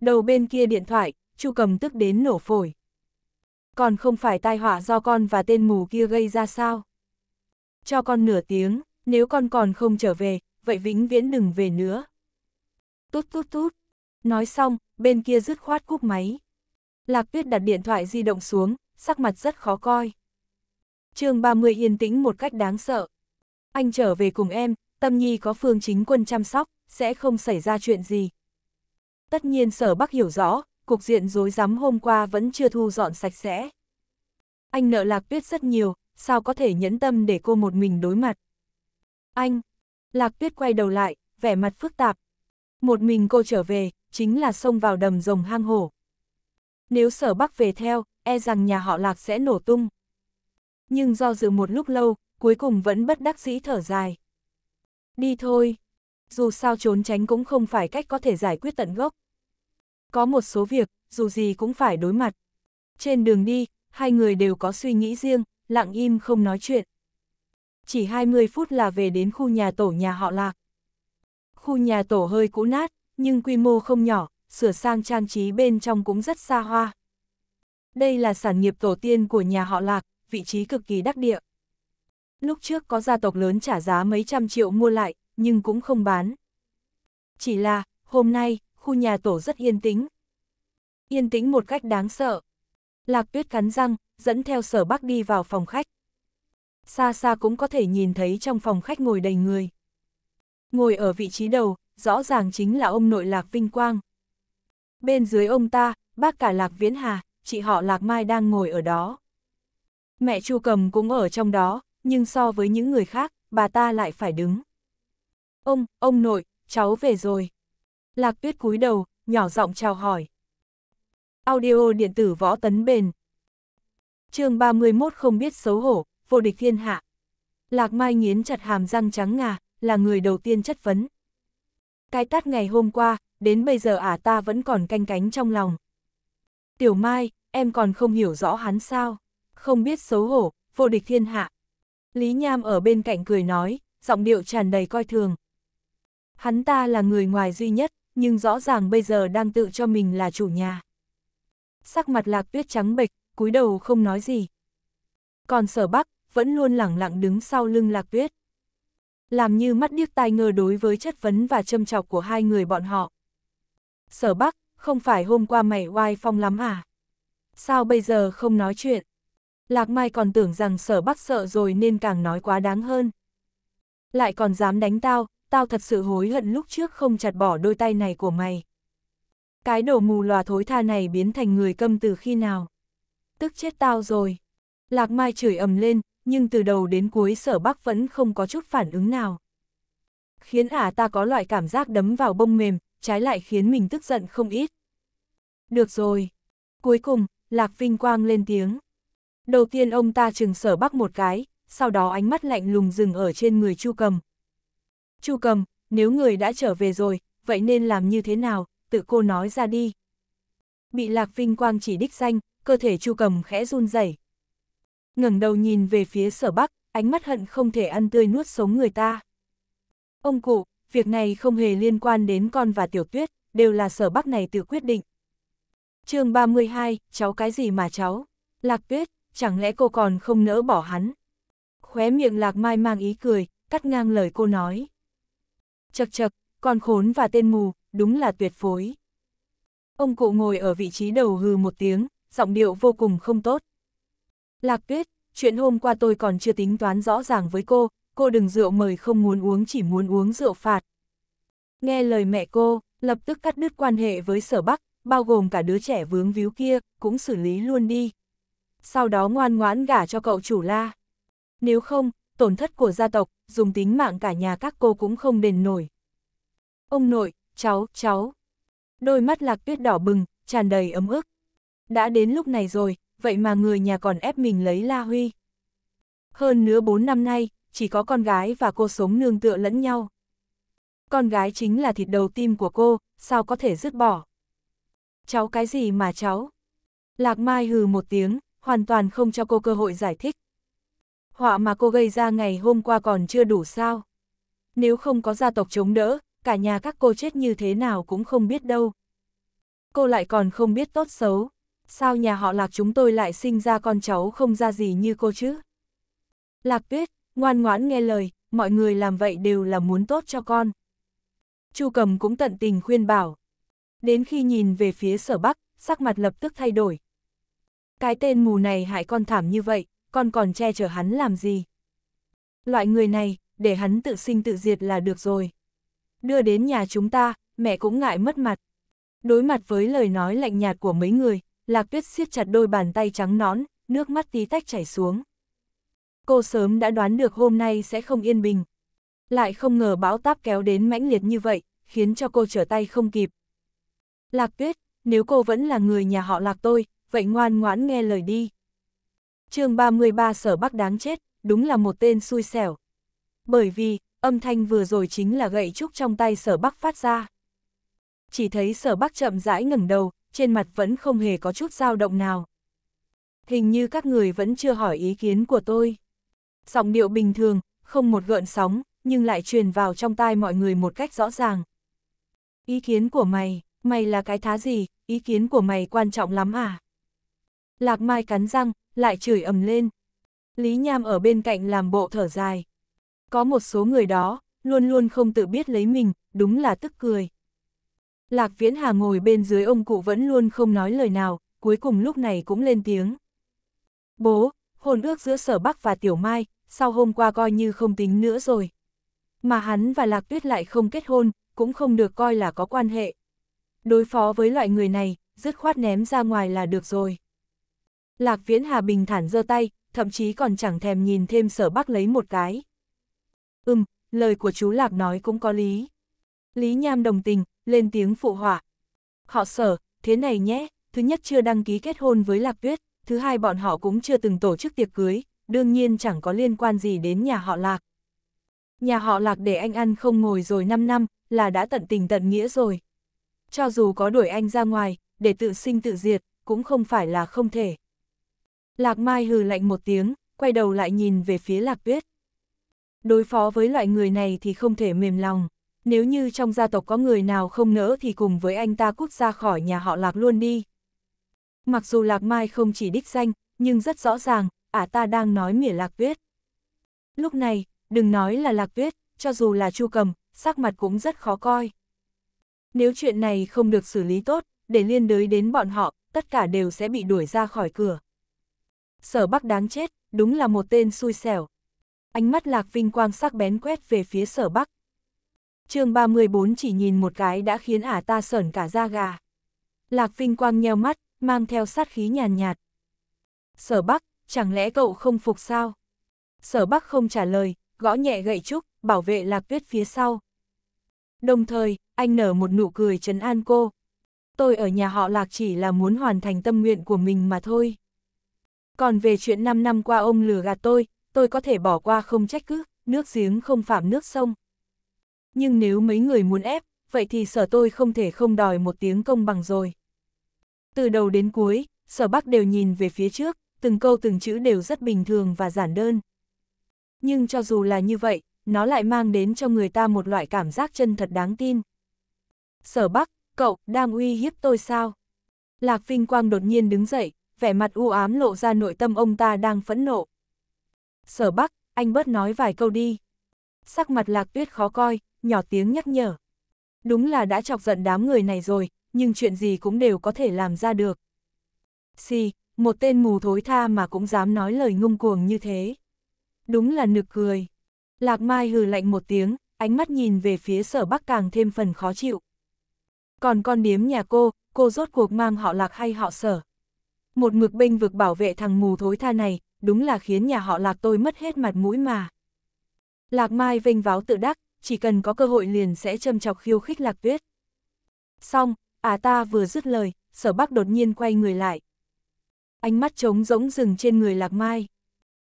Đầu bên kia điện thoại, chu cầm tức đến nổ phổi. Còn không phải tai họa do con và tên mù kia gây ra sao? Cho con nửa tiếng, nếu con còn không trở về, vậy vĩnh viễn đừng về nữa. Tút tút tút. Nói xong, bên kia rứt khoát cúp máy. Lạc tuyết đặt điện thoại di động xuống, sắc mặt rất khó coi chương 30 yên tĩnh một cách đáng sợ. Anh trở về cùng em, Tâm Nhi có phương chính quân chăm sóc, sẽ không xảy ra chuyện gì. Tất nhiên sở Bắc hiểu rõ, cục diện rối rắm hôm qua vẫn chưa thu dọn sạch sẽ. Anh nợ Lạc Tuyết rất nhiều, sao có thể nhẫn tâm để cô một mình đối mặt. Anh! Lạc Tuyết quay đầu lại, vẻ mặt phức tạp. Một mình cô trở về, chính là xông vào đầm rồng hang hổ. Nếu sở Bắc về theo, e rằng nhà họ Lạc sẽ nổ tung nhưng do dự một lúc lâu, cuối cùng vẫn bất đắc dĩ thở dài. Đi thôi, dù sao trốn tránh cũng không phải cách có thể giải quyết tận gốc. Có một số việc, dù gì cũng phải đối mặt. Trên đường đi, hai người đều có suy nghĩ riêng, lặng im không nói chuyện. Chỉ 20 phút là về đến khu nhà tổ nhà họ lạc. Khu nhà tổ hơi cũ nát, nhưng quy mô không nhỏ, sửa sang trang trí bên trong cũng rất xa hoa. Đây là sản nghiệp tổ tiên của nhà họ lạc, vị trí cực kỳ đắc địa. Lúc trước có gia tộc lớn trả giá mấy trăm triệu mua lại, nhưng cũng không bán. Chỉ là, hôm nay, khu nhà tổ rất yên tĩnh. Yên tĩnh một cách đáng sợ. Lạc tuyết cắn răng, dẫn theo sở bắc đi vào phòng khách. Xa xa cũng có thể nhìn thấy trong phòng khách ngồi đầy người. Ngồi ở vị trí đầu, rõ ràng chính là ông nội Lạc Vinh Quang. Bên dưới ông ta, bác cả Lạc Viễn Hà, chị họ Lạc Mai đang ngồi ở đó mẹ Chu Cầm cũng ở trong đó, nhưng so với những người khác, bà ta lại phải đứng. Ông, ông nội, cháu về rồi. Lạc tuyết cúi đầu, nhỏ giọng chào hỏi. Audio điện tử võ tấn bền. chương 31 không biết xấu hổ, vô địch thiên hạ. Lạc Mai nghiến chặt hàm răng trắng ngà, là người đầu tiên chất vấn. Cái tát ngày hôm qua, đến bây giờ ả à ta vẫn còn canh cánh trong lòng. Tiểu Mai, em còn không hiểu rõ hắn sao không biết xấu hổ, vô địch thiên hạ. Lý Nham ở bên cạnh cười nói, giọng điệu tràn đầy coi thường. Hắn ta là người ngoài duy nhất, nhưng rõ ràng bây giờ đang tự cho mình là chủ nhà. Sắc mặt lạc tuyết trắng bệch, cúi đầu không nói gì. Còn sở bắc, vẫn luôn lẳng lặng đứng sau lưng lạc tuyết. Làm như mắt điếc tai ngơ đối với chất vấn và châm chọc của hai người bọn họ. Sở bắc, không phải hôm qua mày oai phong lắm à? Sao bây giờ không nói chuyện? Lạc Mai còn tưởng rằng sở bắc sợ rồi nên càng nói quá đáng hơn. Lại còn dám đánh tao, tao thật sự hối hận lúc trước không chặt bỏ đôi tay này của mày. Cái đồ mù lòa thối tha này biến thành người câm từ khi nào? Tức chết tao rồi. Lạc Mai chửi ầm lên, nhưng từ đầu đến cuối sở bắc vẫn không có chút phản ứng nào. Khiến ả à ta có loại cảm giác đấm vào bông mềm, trái lại khiến mình tức giận không ít. Được rồi. Cuối cùng, Lạc Vinh Quang lên tiếng. Đầu tiên ông ta chừng sở bắc một cái, sau đó ánh mắt lạnh lùng dừng ở trên người Chu Cầm. Chu Cầm, nếu người đã trở về rồi, vậy nên làm như thế nào, tự cô nói ra đi. Bị Lạc Vinh Quang chỉ đích danh, cơ thể Chu Cầm khẽ run rẩy. ngẩng đầu nhìn về phía sở bắc, ánh mắt hận không thể ăn tươi nuốt sống người ta. Ông cụ, việc này không hề liên quan đến con và tiểu tuyết, đều là sở bắc này tự quyết định. chương 32, cháu cái gì mà cháu? Lạc tuyết, chẳng lẽ cô còn không nỡ bỏ hắn? Khóe miệng lạc mai mang ý cười, cắt ngang lời cô nói. Chật chật, con khốn và tên mù, đúng là tuyệt phối. Ông cụ ngồi ở vị trí đầu hừ một tiếng, giọng điệu vô cùng không tốt. Lạc tuyết, chuyện hôm qua tôi còn chưa tính toán rõ ràng với cô, cô đừng rượu mời không muốn uống chỉ muốn uống rượu phạt. Nghe lời mẹ cô, lập tức cắt đứt quan hệ với sở bắc, bao gồm cả đứa trẻ vướng víu kia, cũng xử lý luôn đi, sau đó ngoan ngoãn gả cho cậu chủ la. Nếu không, tổn thất của gia tộc, dùng tính mạng cả nhà các cô cũng không đền nổi. Ông nội, cháu, cháu. Đôi mắt lạc tuyết đỏ bừng, tràn đầy ấm ức. Đã đến lúc này rồi, vậy mà người nhà còn ép mình lấy La Huy. Hơn nữa 4 năm nay, chỉ có con gái và cô sống nương tựa lẫn nhau. Con gái chính là thịt đầu tim của cô, sao có thể dứt bỏ. Cháu cái gì mà cháu? Lạc Mai hừ một tiếng, hoàn toàn không cho cô cơ hội giải thích. Họa mà cô gây ra ngày hôm qua còn chưa đủ sao. Nếu không có gia tộc chống đỡ, cả nhà các cô chết như thế nào cũng không biết đâu. Cô lại còn không biết tốt xấu. Sao nhà họ lạc chúng tôi lại sinh ra con cháu không ra gì như cô chứ? Lạc tuyết, ngoan ngoãn nghe lời, mọi người làm vậy đều là muốn tốt cho con. Chu cầm cũng tận tình khuyên bảo. Đến khi nhìn về phía sở bắc, sắc mặt lập tức thay đổi, cái tên mù này hại con thảm như vậy, con còn che chở hắn làm gì? Loại người này, để hắn tự sinh tự diệt là được rồi. Đưa đến nhà chúng ta, mẹ cũng ngại mất mặt. Đối mặt với lời nói lạnh nhạt của mấy người, Lạc Tuyết siết chặt đôi bàn tay trắng nõn, nước mắt tí tách chảy xuống. Cô sớm đã đoán được hôm nay sẽ không yên bình. Lại không ngờ bão táp kéo đến mãnh liệt như vậy, khiến cho cô trở tay không kịp. Lạc Tuyết, nếu cô vẫn là người nhà họ Lạc tôi, vậy ngoan ngoãn nghe lời đi. chương 33 sở bắc đáng chết, đúng là một tên xui xẻo. Bởi vì, âm thanh vừa rồi chính là gậy trúc trong tay sở bắc phát ra. Chỉ thấy sở bắc chậm rãi ngẩng đầu, trên mặt vẫn không hề có chút dao động nào. Hình như các người vẫn chưa hỏi ý kiến của tôi. Giọng điệu bình thường, không một gợn sóng, nhưng lại truyền vào trong tai mọi người một cách rõ ràng. Ý kiến của mày, mày là cái thá gì, ý kiến của mày quan trọng lắm à? Lạc Mai cắn răng, lại chửi ầm lên. Lý Nham ở bên cạnh làm bộ thở dài. Có một số người đó, luôn luôn không tự biết lấy mình, đúng là tức cười. Lạc Viễn Hà ngồi bên dưới ông cụ vẫn luôn không nói lời nào, cuối cùng lúc này cũng lên tiếng. Bố, hôn ước giữa Sở Bắc và Tiểu Mai, sau hôm qua coi như không tính nữa rồi. Mà hắn và Lạc Tuyết lại không kết hôn, cũng không được coi là có quan hệ. Đối phó với loại người này, dứt khoát ném ra ngoài là được rồi. Lạc Viễn Hà bình thản giơ tay, thậm chí còn chẳng thèm nhìn thêm sở bắc lấy một cái. Ừm, lời của chú Lạc nói cũng có lý. Lý Nham đồng tình, lên tiếng phụ họa. Họ sở, thế này nhé, thứ nhất chưa đăng ký kết hôn với Lạc Tuyết, thứ hai bọn họ cũng chưa từng tổ chức tiệc cưới, đương nhiên chẳng có liên quan gì đến nhà họ Lạc. Nhà họ Lạc để anh ăn không ngồi rồi 5 năm, là đã tận tình tận nghĩa rồi. Cho dù có đuổi anh ra ngoài, để tự sinh tự diệt, cũng không phải là không thể. Lạc Mai hừ lạnh một tiếng, quay đầu lại nhìn về phía Lạc Tuyết. Đối phó với loại người này thì không thể mềm lòng. Nếu như trong gia tộc có người nào không nỡ thì cùng với anh ta cút ra khỏi nhà họ Lạc luôn đi. Mặc dù Lạc Mai không chỉ đích danh, nhưng rất rõ ràng, ả à ta đang nói mỉa Lạc Tuyết. Lúc này, đừng nói là Lạc Tuyết, cho dù là Chu Cầm, sắc mặt cũng rất khó coi. Nếu chuyện này không được xử lý tốt, để liên đới đến bọn họ, tất cả đều sẽ bị đuổi ra khỏi cửa sở bắc đáng chết, đúng là một tên xui xẻo. Ánh mắt lạc vinh quang sắc bén quét về phía sở bắc. chương 34 chỉ nhìn một cái đã khiến ả ta sởn cả da gà. Lạc vinh quang nheo mắt, mang theo sát khí nhàn nhạt, nhạt. Sở bắc, chẳng lẽ cậu không phục sao? Sở bắc không trả lời, gõ nhẹ gậy trúc, bảo vệ lạc tuyết phía sau. Đồng thời, anh nở một nụ cười trấn an cô. Tôi ở nhà họ lạc chỉ là muốn hoàn thành tâm nguyện của mình mà thôi. Còn về chuyện 5 năm qua ông lừa gạt tôi, tôi có thể bỏ qua không trách cứ, nước giếng không phạm nước sông. Nhưng nếu mấy người muốn ép, vậy thì sở tôi không thể không đòi một tiếng công bằng rồi. Từ đầu đến cuối, sở Bắc đều nhìn về phía trước, từng câu từng chữ đều rất bình thường và giản đơn. Nhưng cho dù là như vậy, nó lại mang đến cho người ta một loại cảm giác chân thật đáng tin. Sở Bắc, cậu, đang uy hiếp tôi sao? Lạc Vinh Quang đột nhiên đứng dậy, vẻ mặt u ám lộ ra nội tâm ông ta đang phẫn nộ. Sở Bắc, anh bớt nói vài câu đi. Sắc mặt lạc tuyết khó coi, nhỏ tiếng nhắc nhở. Đúng là đã chọc giận đám người này rồi, nhưng chuyện gì cũng đều có thể làm ra được. Xì, một tên mù thối tha mà cũng dám nói lời ngung cuồng như thế. Đúng là nực cười. Lạc Mai hừ lạnh một tiếng, ánh mắt nhìn về phía sở bắc càng thêm phần khó chịu. Còn con điếm nhà cô, cô rốt cuộc mang họ lạc hay họ sở. Một mực bênh vực bảo vệ thằng mù thối tha này, đúng là khiến nhà họ lạc tôi mất hết mặt mũi mà. Lạc Mai vênh váo tự đắc, chỉ cần có cơ hội liền sẽ châm chọc khiêu khích Lạc Tuyết. Xong, à ta vừa dứt lời, sở bắc đột nhiên quay người lại. Ánh mắt trống rỗng rừng trên người Lạc Mai.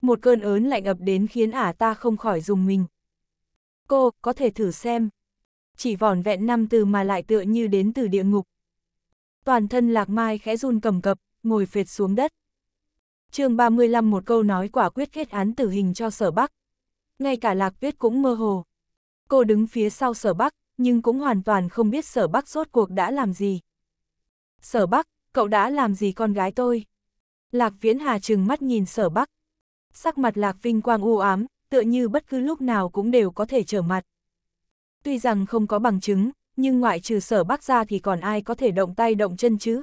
Một cơn ớn lạnh ập đến khiến ả à ta không khỏi dùng mình. Cô, có thể thử xem. Chỉ vỏn vẹn năm từ mà lại tựa như đến từ địa ngục. Toàn thân Lạc Mai khẽ run cầm cập, ngồi phệt xuống đất. chương 35 một câu nói quả quyết kết án tử hình cho sở Bắc. Ngay cả lạc tuyết cũng mơ hồ. Cô đứng phía sau sở Bắc, nhưng cũng hoàn toàn không biết sở Bắc rốt cuộc đã làm gì. Sở Bắc, cậu đã làm gì con gái tôi? Lạc viễn hà trừng mắt nhìn sở Bắc. Sắc mặt lạc vinh quang u ám, tựa như bất cứ lúc nào cũng đều có thể trở mặt. Tuy rằng không có bằng chứng, nhưng ngoại trừ sở bắc ra thì còn ai có thể động tay động chân chứ?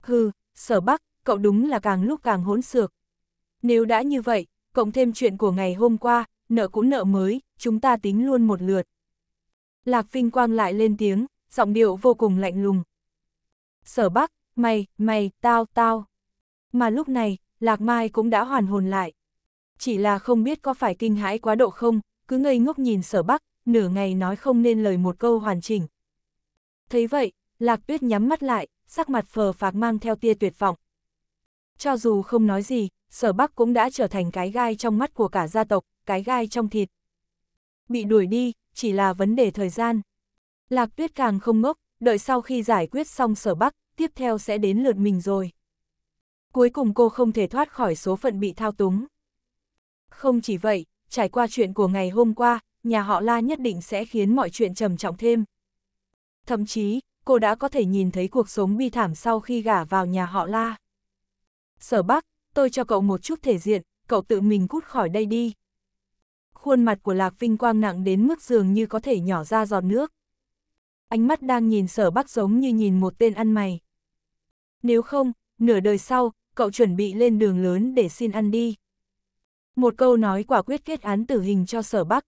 Hừ, sở bắc, cậu đúng là càng lúc càng hỗn xược. Nếu đã như vậy, cộng thêm chuyện của ngày hôm qua, nợ cũng nợ mới, chúng ta tính luôn một lượt. Lạc Vinh Quang lại lên tiếng, giọng điệu vô cùng lạnh lùng. Sở Bắc, mày, mày, tao, tao. Mà lúc này, Lạc Mai cũng đã hoàn hồn lại. Chỉ là không biết có phải kinh hãi quá độ không, cứ ngây ngốc nhìn Sở Bắc, nửa ngày nói không nên lời một câu hoàn chỉnh. Thấy vậy, Lạc Tuyết nhắm mắt lại, sắc mặt phờ phạc mang theo tia tuyệt vọng. Cho dù không nói gì, sở bắc cũng đã trở thành cái gai trong mắt của cả gia tộc, cái gai trong thịt. Bị đuổi đi, chỉ là vấn đề thời gian. Lạc tuyết càng không ngốc, đợi sau khi giải quyết xong sở bắc, tiếp theo sẽ đến lượt mình rồi. Cuối cùng cô không thể thoát khỏi số phận bị thao túng. Không chỉ vậy, trải qua chuyện của ngày hôm qua, nhà họ La nhất định sẽ khiến mọi chuyện trầm trọng thêm. Thậm chí, cô đã có thể nhìn thấy cuộc sống bi thảm sau khi gả vào nhà họ La. Sở Bắc, tôi cho cậu một chút thể diện, cậu tự mình cút khỏi đây đi. Khuôn mặt của Lạc Vinh Quang nặng đến mức dường như có thể nhỏ ra giọt nước. Ánh mắt đang nhìn sở bắc giống như nhìn một tên ăn mày. Nếu không, nửa đời sau, cậu chuẩn bị lên đường lớn để xin ăn đi. Một câu nói quả quyết kết án tử hình cho sở bắc.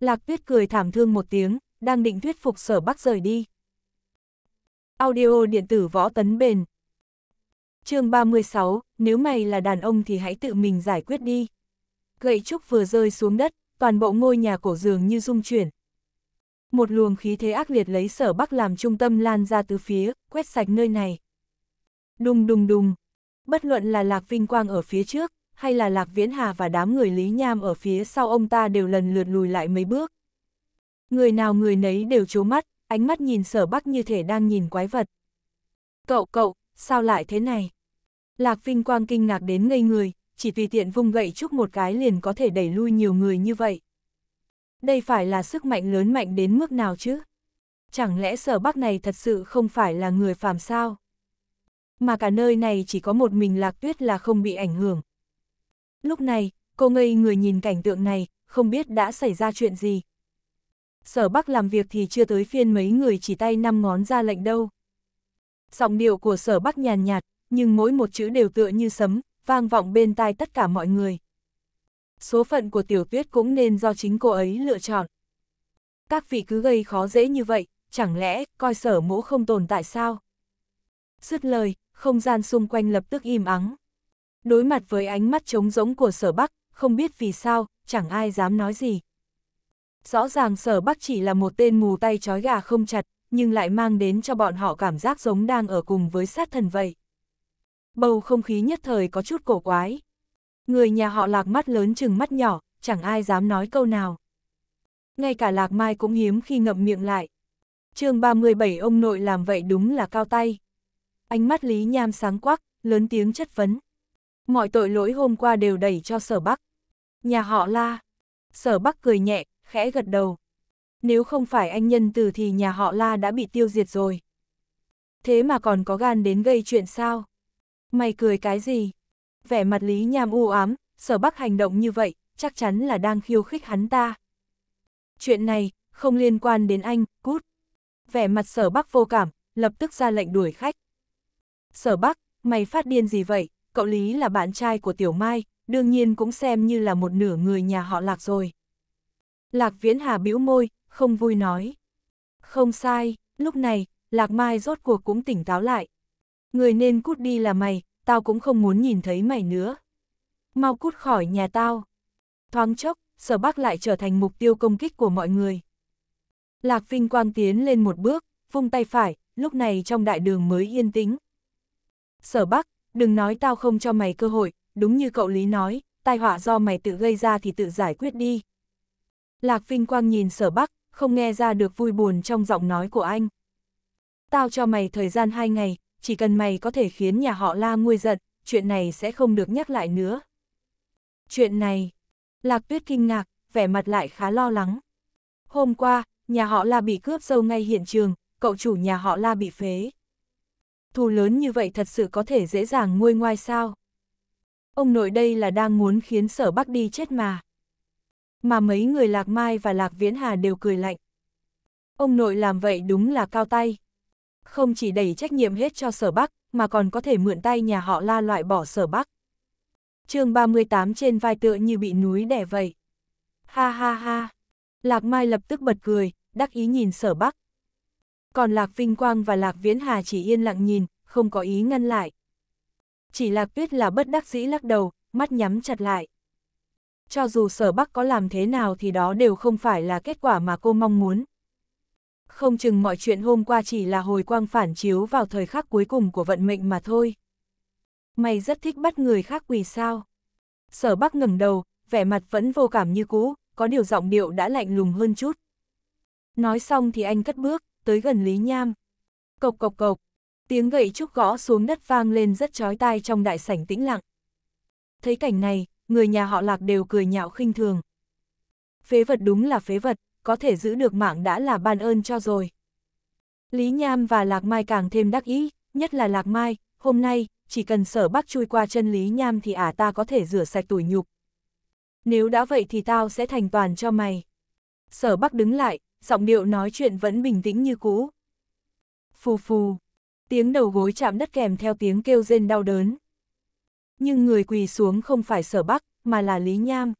Lạc tuyết cười thảm thương một tiếng, đang định thuyết phục sở bắc rời đi. Audio điện tử võ tấn bền. chương 36, nếu mày là đàn ông thì hãy tự mình giải quyết đi. Gậy trúc vừa rơi xuống đất, toàn bộ ngôi nhà cổ dường như rung chuyển. Một luồng khí thế ác liệt lấy sở bắc làm trung tâm lan ra từ phía, quét sạch nơi này. Đùng đùng đùng. Bất luận là Lạc Vinh Quang ở phía trước, hay là Lạc Viễn Hà và đám người Lý Nham ở phía sau ông ta đều lần lượt lùi lại mấy bước. Người nào người nấy đều trố mắt, ánh mắt nhìn sở bắc như thể đang nhìn quái vật. Cậu, cậu, sao lại thế này? Lạc Vinh Quang kinh ngạc đến ngây người, chỉ tùy tiện vung gậy chúc một cái liền có thể đẩy lui nhiều người như vậy. Đây phải là sức mạnh lớn mạnh đến mức nào chứ? Chẳng lẽ sở bắc này thật sự không phải là người phàm sao? Mà cả nơi này chỉ có một mình lạc tuyết là không bị ảnh hưởng. Lúc này, cô ngây người nhìn cảnh tượng này, không biết đã xảy ra chuyện gì, sở bắc làm việc thì chưa tới phiên mấy người chỉ tay năm ngón ra lệnh đâu. Giọng điệu của sở bắc nhàn nhạt, nhưng mỗi một chữ đều tựa như sấm, vang vọng bên tai tất cả mọi người. Số phận của tiểu tuyết cũng nên do chính cô ấy lựa chọn. Các vị cứ gây khó dễ như vậy, chẳng lẽ coi sở mũ không tồn tại sao? Dứt lời, không gian xung quanh lập tức im ắng. Đối mặt với ánh mắt trống rỗng của sở bắc, không biết vì sao, chẳng ai dám nói gì. Rõ ràng sở bắc chỉ là một tên mù tay trói gà không chặt, nhưng lại mang đến cho bọn họ cảm giác giống đang ở cùng với sát thần vậy. Bầu không khí nhất thời có chút cổ quái. Người nhà họ lạc mắt lớn chừng mắt nhỏ, chẳng ai dám nói câu nào. Ngay cả lạc mai cũng hiếm khi ngậm miệng lại. chương 37 ông nội làm vậy đúng là cao tay. Ánh mắt Lý Nham sáng quắc, lớn tiếng chất vấn. Mọi tội lỗi hôm qua đều đẩy cho sở bắc. Nhà họ la. Sở bắc cười nhẹ, khẽ gật đầu. Nếu không phải anh nhân từ thì nhà họ La đã bị tiêu diệt rồi. Thế mà còn có gan đến gây chuyện sao? Mày cười cái gì? Vẻ mặt Lý Nham u ám, sở bắc hành động như vậy, chắc chắn là đang khiêu khích hắn ta. Chuyện này, không liên quan đến anh, cút. Vẻ mặt sở bắc vô cảm, lập tức ra lệnh đuổi khách. Sở bắc, mày phát điên gì vậy? Cậu Lý là bạn trai của Tiểu Mai, đương nhiên cũng xem như là một nửa người nhà họ lạc rồi. Lạc Viễn Hà bĩu môi, không vui nói. Không sai, lúc này, Lạc Mai rốt cuộc cũng tỉnh táo lại. Người nên cút đi là mày, tao cũng không muốn nhìn thấy mày nữa. Mau cút khỏi nhà tao. Thoáng chốc, sở bắc lại trở thành mục tiêu công kích của mọi người. Lạc Vinh Quang tiến lên một bước, vung tay phải, lúc này trong đại đường mới yên tĩnh. Sở Bắc, đừng nói tao không cho mày cơ hội, đúng như cậu Lý nói, tai họa do mày tự gây ra thì tự giải quyết đi. Lạc Vinh Quang nhìn sở bắc, không nghe ra được vui buồn trong giọng nói của anh. Tao cho mày thời gian hai ngày, chỉ cần mày có thể khiến nhà họ la nguôi giận, chuyện này sẽ không được nhắc lại nữa. Chuyện này, Lạc Tuyết kinh ngạc, vẻ mặt lại khá lo lắng. Hôm qua, nhà họ la bị cướp sâu ngay hiện trường, cậu chủ nhà họ la bị phế. Thù lớn như vậy thật sự có thể dễ dàng nguôi ngoai sao? Ông nội đây là đang muốn khiến sở bắc đi chết mà mà mấy người Lạc Mai và Lạc Viễn Hà đều cười lạnh. Ông nội làm vậy đúng là cao tay. Không chỉ đẩy trách nhiệm hết cho sở Bắc, mà còn có thể mượn tay nhà họ la loại bỏ sở Bắc. chương 38 trên vai tựa như bị núi đẻ vậy. Ha ha ha. Lạc Mai lập tức bật cười, đắc ý nhìn sở Bắc. Còn Lạc Vinh Quang và Lạc Viễn Hà chỉ yên lặng nhìn, không có ý ngăn lại. Chỉ Lạc Tuyết là bất đắc dĩ lắc đầu, mắt nhắm chặt lại cho dù sở Bắc có làm thế nào thì đó đều không phải là kết quả mà cô mong muốn. Không chừng mọi chuyện hôm qua chỉ là hồi quang phản chiếu vào thời khắc cuối cùng của vận mệnh mà thôi. Mày rất thích bắt người khác quỳ sao. Sở Bắc ngẩng đầu, vẻ mặt vẫn vô cảm như cũ, có điều giọng điệu đã lạnh lùng hơn chút. Nói xong thì anh cất bước, tới gần Lý Nham. Cộc cộc cộc, tiếng gậy trúc gõ xuống đất vang lên rất chói tai trong đại sảnh tĩnh lặng. Thấy cảnh này, người nhà họ lạc đều cười nhạo khinh thường. Phế vật đúng là phế vật, có thể giữ được mạng đã là ban ơn cho rồi. Lý Nham và Lạc Mai càng thêm đắc ý, nhất là Lạc Mai, hôm nay, chỉ cần sở bắc chui qua chân Lý Nham thì ả à ta có thể rửa sạch tuổi nhục. Nếu đã vậy thì tao sẽ thành toàn cho mày. Sở bắc đứng lại, giọng điệu nói chuyện vẫn bình tĩnh như cũ. Phù phù, tiếng đầu gối chạm đất kèm theo tiếng kêu rên đau đớn nhưng người quỳ xuống không phải sở bắc, mà là Lý Nham.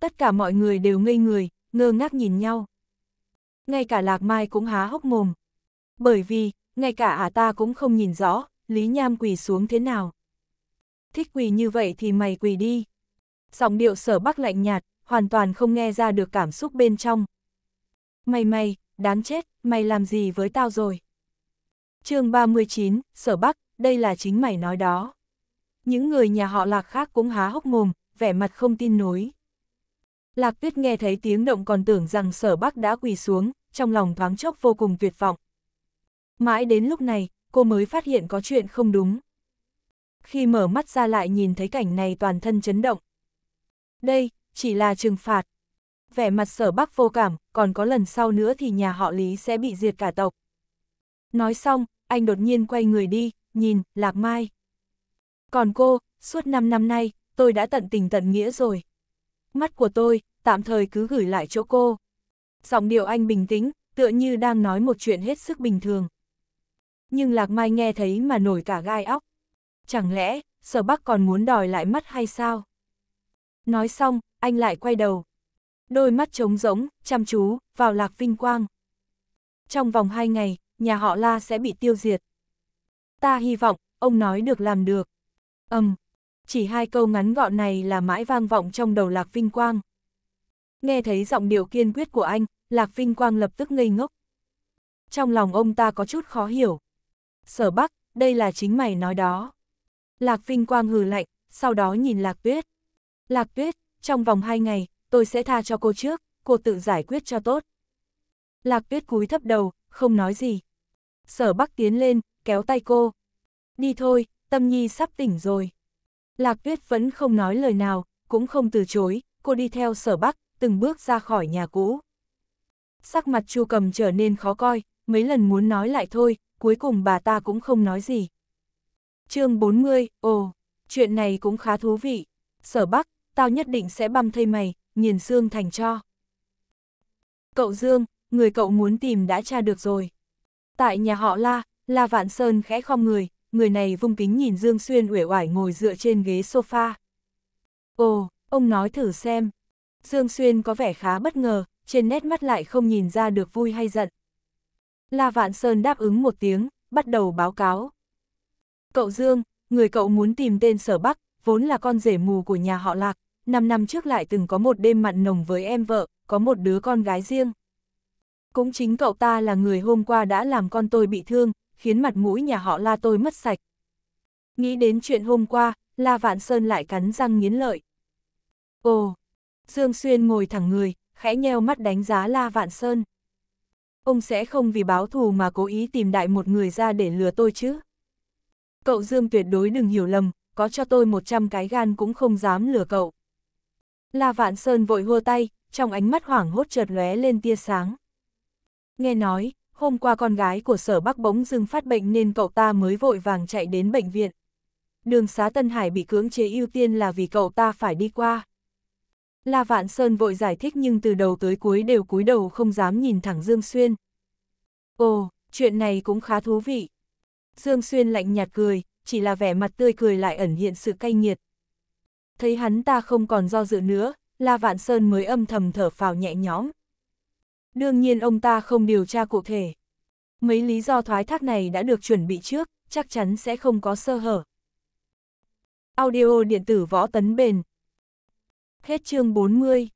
Tất cả mọi người đều ngây người, ngơ ngác nhìn nhau. Ngay cả Lạc Mai cũng há hốc mồm. Bởi vì, ngay cả ả à ta cũng không nhìn rõ, Lý Nham quỳ xuống thế nào. Thích quỳ như vậy thì mày quỳ đi. Giọng điệu sở bắc lạnh nhạt, hoàn toàn không nghe ra được cảm xúc bên trong. Mày mày, đáng chết, mày làm gì với tao rồi? chương 39, sở bắc, đây là chính mày nói đó những người nhà họ lạc khác cũng há hốc mồm, vẻ mặt không tin nổi. Lạc tuyết nghe thấy tiếng động còn tưởng rằng sở bắc đã quỳ xuống, trong lòng thoáng chốc vô cùng tuyệt vọng. Mãi đến lúc này, cô mới phát hiện có chuyện không đúng. Khi mở mắt ra lại nhìn thấy cảnh này toàn thân chấn động. Đây, chỉ là trừng phạt. Vẻ mặt sở bắc vô cảm, còn có lần sau nữa thì nhà họ Lý sẽ bị diệt cả tộc. Nói xong, anh đột nhiên quay người đi, nhìn, Lạc Mai. Còn cô, suốt 5 năm nay, tôi đã tận tình tận nghĩa rồi. Mắt của tôi, tạm thời cứ gửi lại chỗ cô. Giọng điệu anh bình tĩnh, tựa như đang nói một chuyện hết sức bình thường. Nhưng Lạc Mai nghe thấy mà nổi cả gai óc. Chẳng lẽ, sở bắc còn muốn đòi lại mắt hay sao? Nói xong, anh lại quay đầu. Đôi mắt trống rỗng, chăm chú, vào Lạc Vinh Quang. Trong vòng hai ngày, nhà họ La sẽ bị tiêu diệt. Ta hy vọng, ông nói được làm được. Ầm, um, chỉ hai câu ngắn gọn này là mãi vang vọng trong đầu Lạc Vinh Quang. Nghe thấy giọng điệu kiên quyết của anh, Lạc Vinh Quang lập tức ngây ngốc. Trong lòng ông ta có chút khó hiểu. Sở Bắc, đây là chính mày nói đó. Lạc Vinh Quang hừ lạnh, sau đó nhìn Lạc Tuyết. Lạc Tuyết, trong vòng hai ngày, tôi sẽ tha cho cô trước, cô tự giải quyết cho tốt. Lạc Tuyết cúi thấp đầu, không nói gì. Sở Bắc tiến lên, kéo tay cô. Đi thôi, Tâm Nhi sắp tỉnh rồi. Lạc Tuyết vẫn không nói lời nào, cũng không từ chối, cô đi theo sở bắc, từng bước ra khỏi nhà cũ. Sắc mặt chu cầm trở nên khó coi, mấy lần muốn nói lại thôi, cuối cùng bà ta cũng không nói gì. chương 40, ồ, chuyện này cũng khá thú vị. Sở bắc, tao nhất định sẽ băm thây mày, nghiền xương thành cho. Cậu Dương, người cậu muốn tìm đã tra được rồi. Tại nhà họ La, La Vạn Sơn khẽ khom người, người này vung kính nhìn Dương Xuyên uể oải ngồi dựa trên ghế sofa. Ồ, ông nói thử xem. Dương Xuyên có vẻ khá bất ngờ, trên nét mắt lại không nhìn ra được vui hay giận. La Vạn Sơn đáp ứng một tiếng, bắt đầu báo cáo. Cậu Dương, người cậu muốn tìm tên Sở Bắc, vốn là con rể mù của nhà họ Lạc, 5 năm trước lại từng có một đêm mặn nồng với em vợ, có một đứa con gái riêng. Cũng chính cậu ta là người hôm qua đã làm con tôi bị thương, khiến mặt mũi nhà họ la tôi mất sạch. Nghĩ đến chuyện hôm qua, La Vạn Sơn lại cắn răng nghiến lợi. Ồ! Dương Xuyên ngồi thẳng người, khẽ nheo mắt đánh giá La Vạn Sơn. Ông sẽ không vì báo thù mà cố ý tìm đại một người ra để lừa tôi chứ. Cậu Dương tuyệt đối đừng hiểu lầm, có cho tôi 100 cái gan cũng không dám lừa cậu. La Vạn Sơn vội hô tay, trong ánh mắt hoảng hốt chợt lóe lên tia sáng. Nghe nói, hôm qua con gái của sở bắc bỗng dưng phát bệnh nên cậu ta mới vội vàng chạy đến bệnh viện. Đường xá Tân Hải bị cưỡng chế ưu tiên là vì cậu ta phải đi qua. La Vạn Sơn vội giải thích nhưng từ đầu tới cuối đều cúi đầu không dám nhìn thẳng Dương Xuyên. Ồ, chuyện này cũng khá thú vị. Dương Xuyên lạnh nhạt cười, chỉ là vẻ mặt tươi cười lại ẩn hiện sự cay nghiệt. Thấy hắn ta không còn do dự nữa, La Vạn Sơn mới âm thầm thở phào nhẹ nhõm đương nhiên ông ta không điều tra cụ thể. Mấy lý do thoái thác này đã được chuẩn bị trước, chắc chắn sẽ không có sơ hở. Audio điện tử võ tấn bền Hết chương 40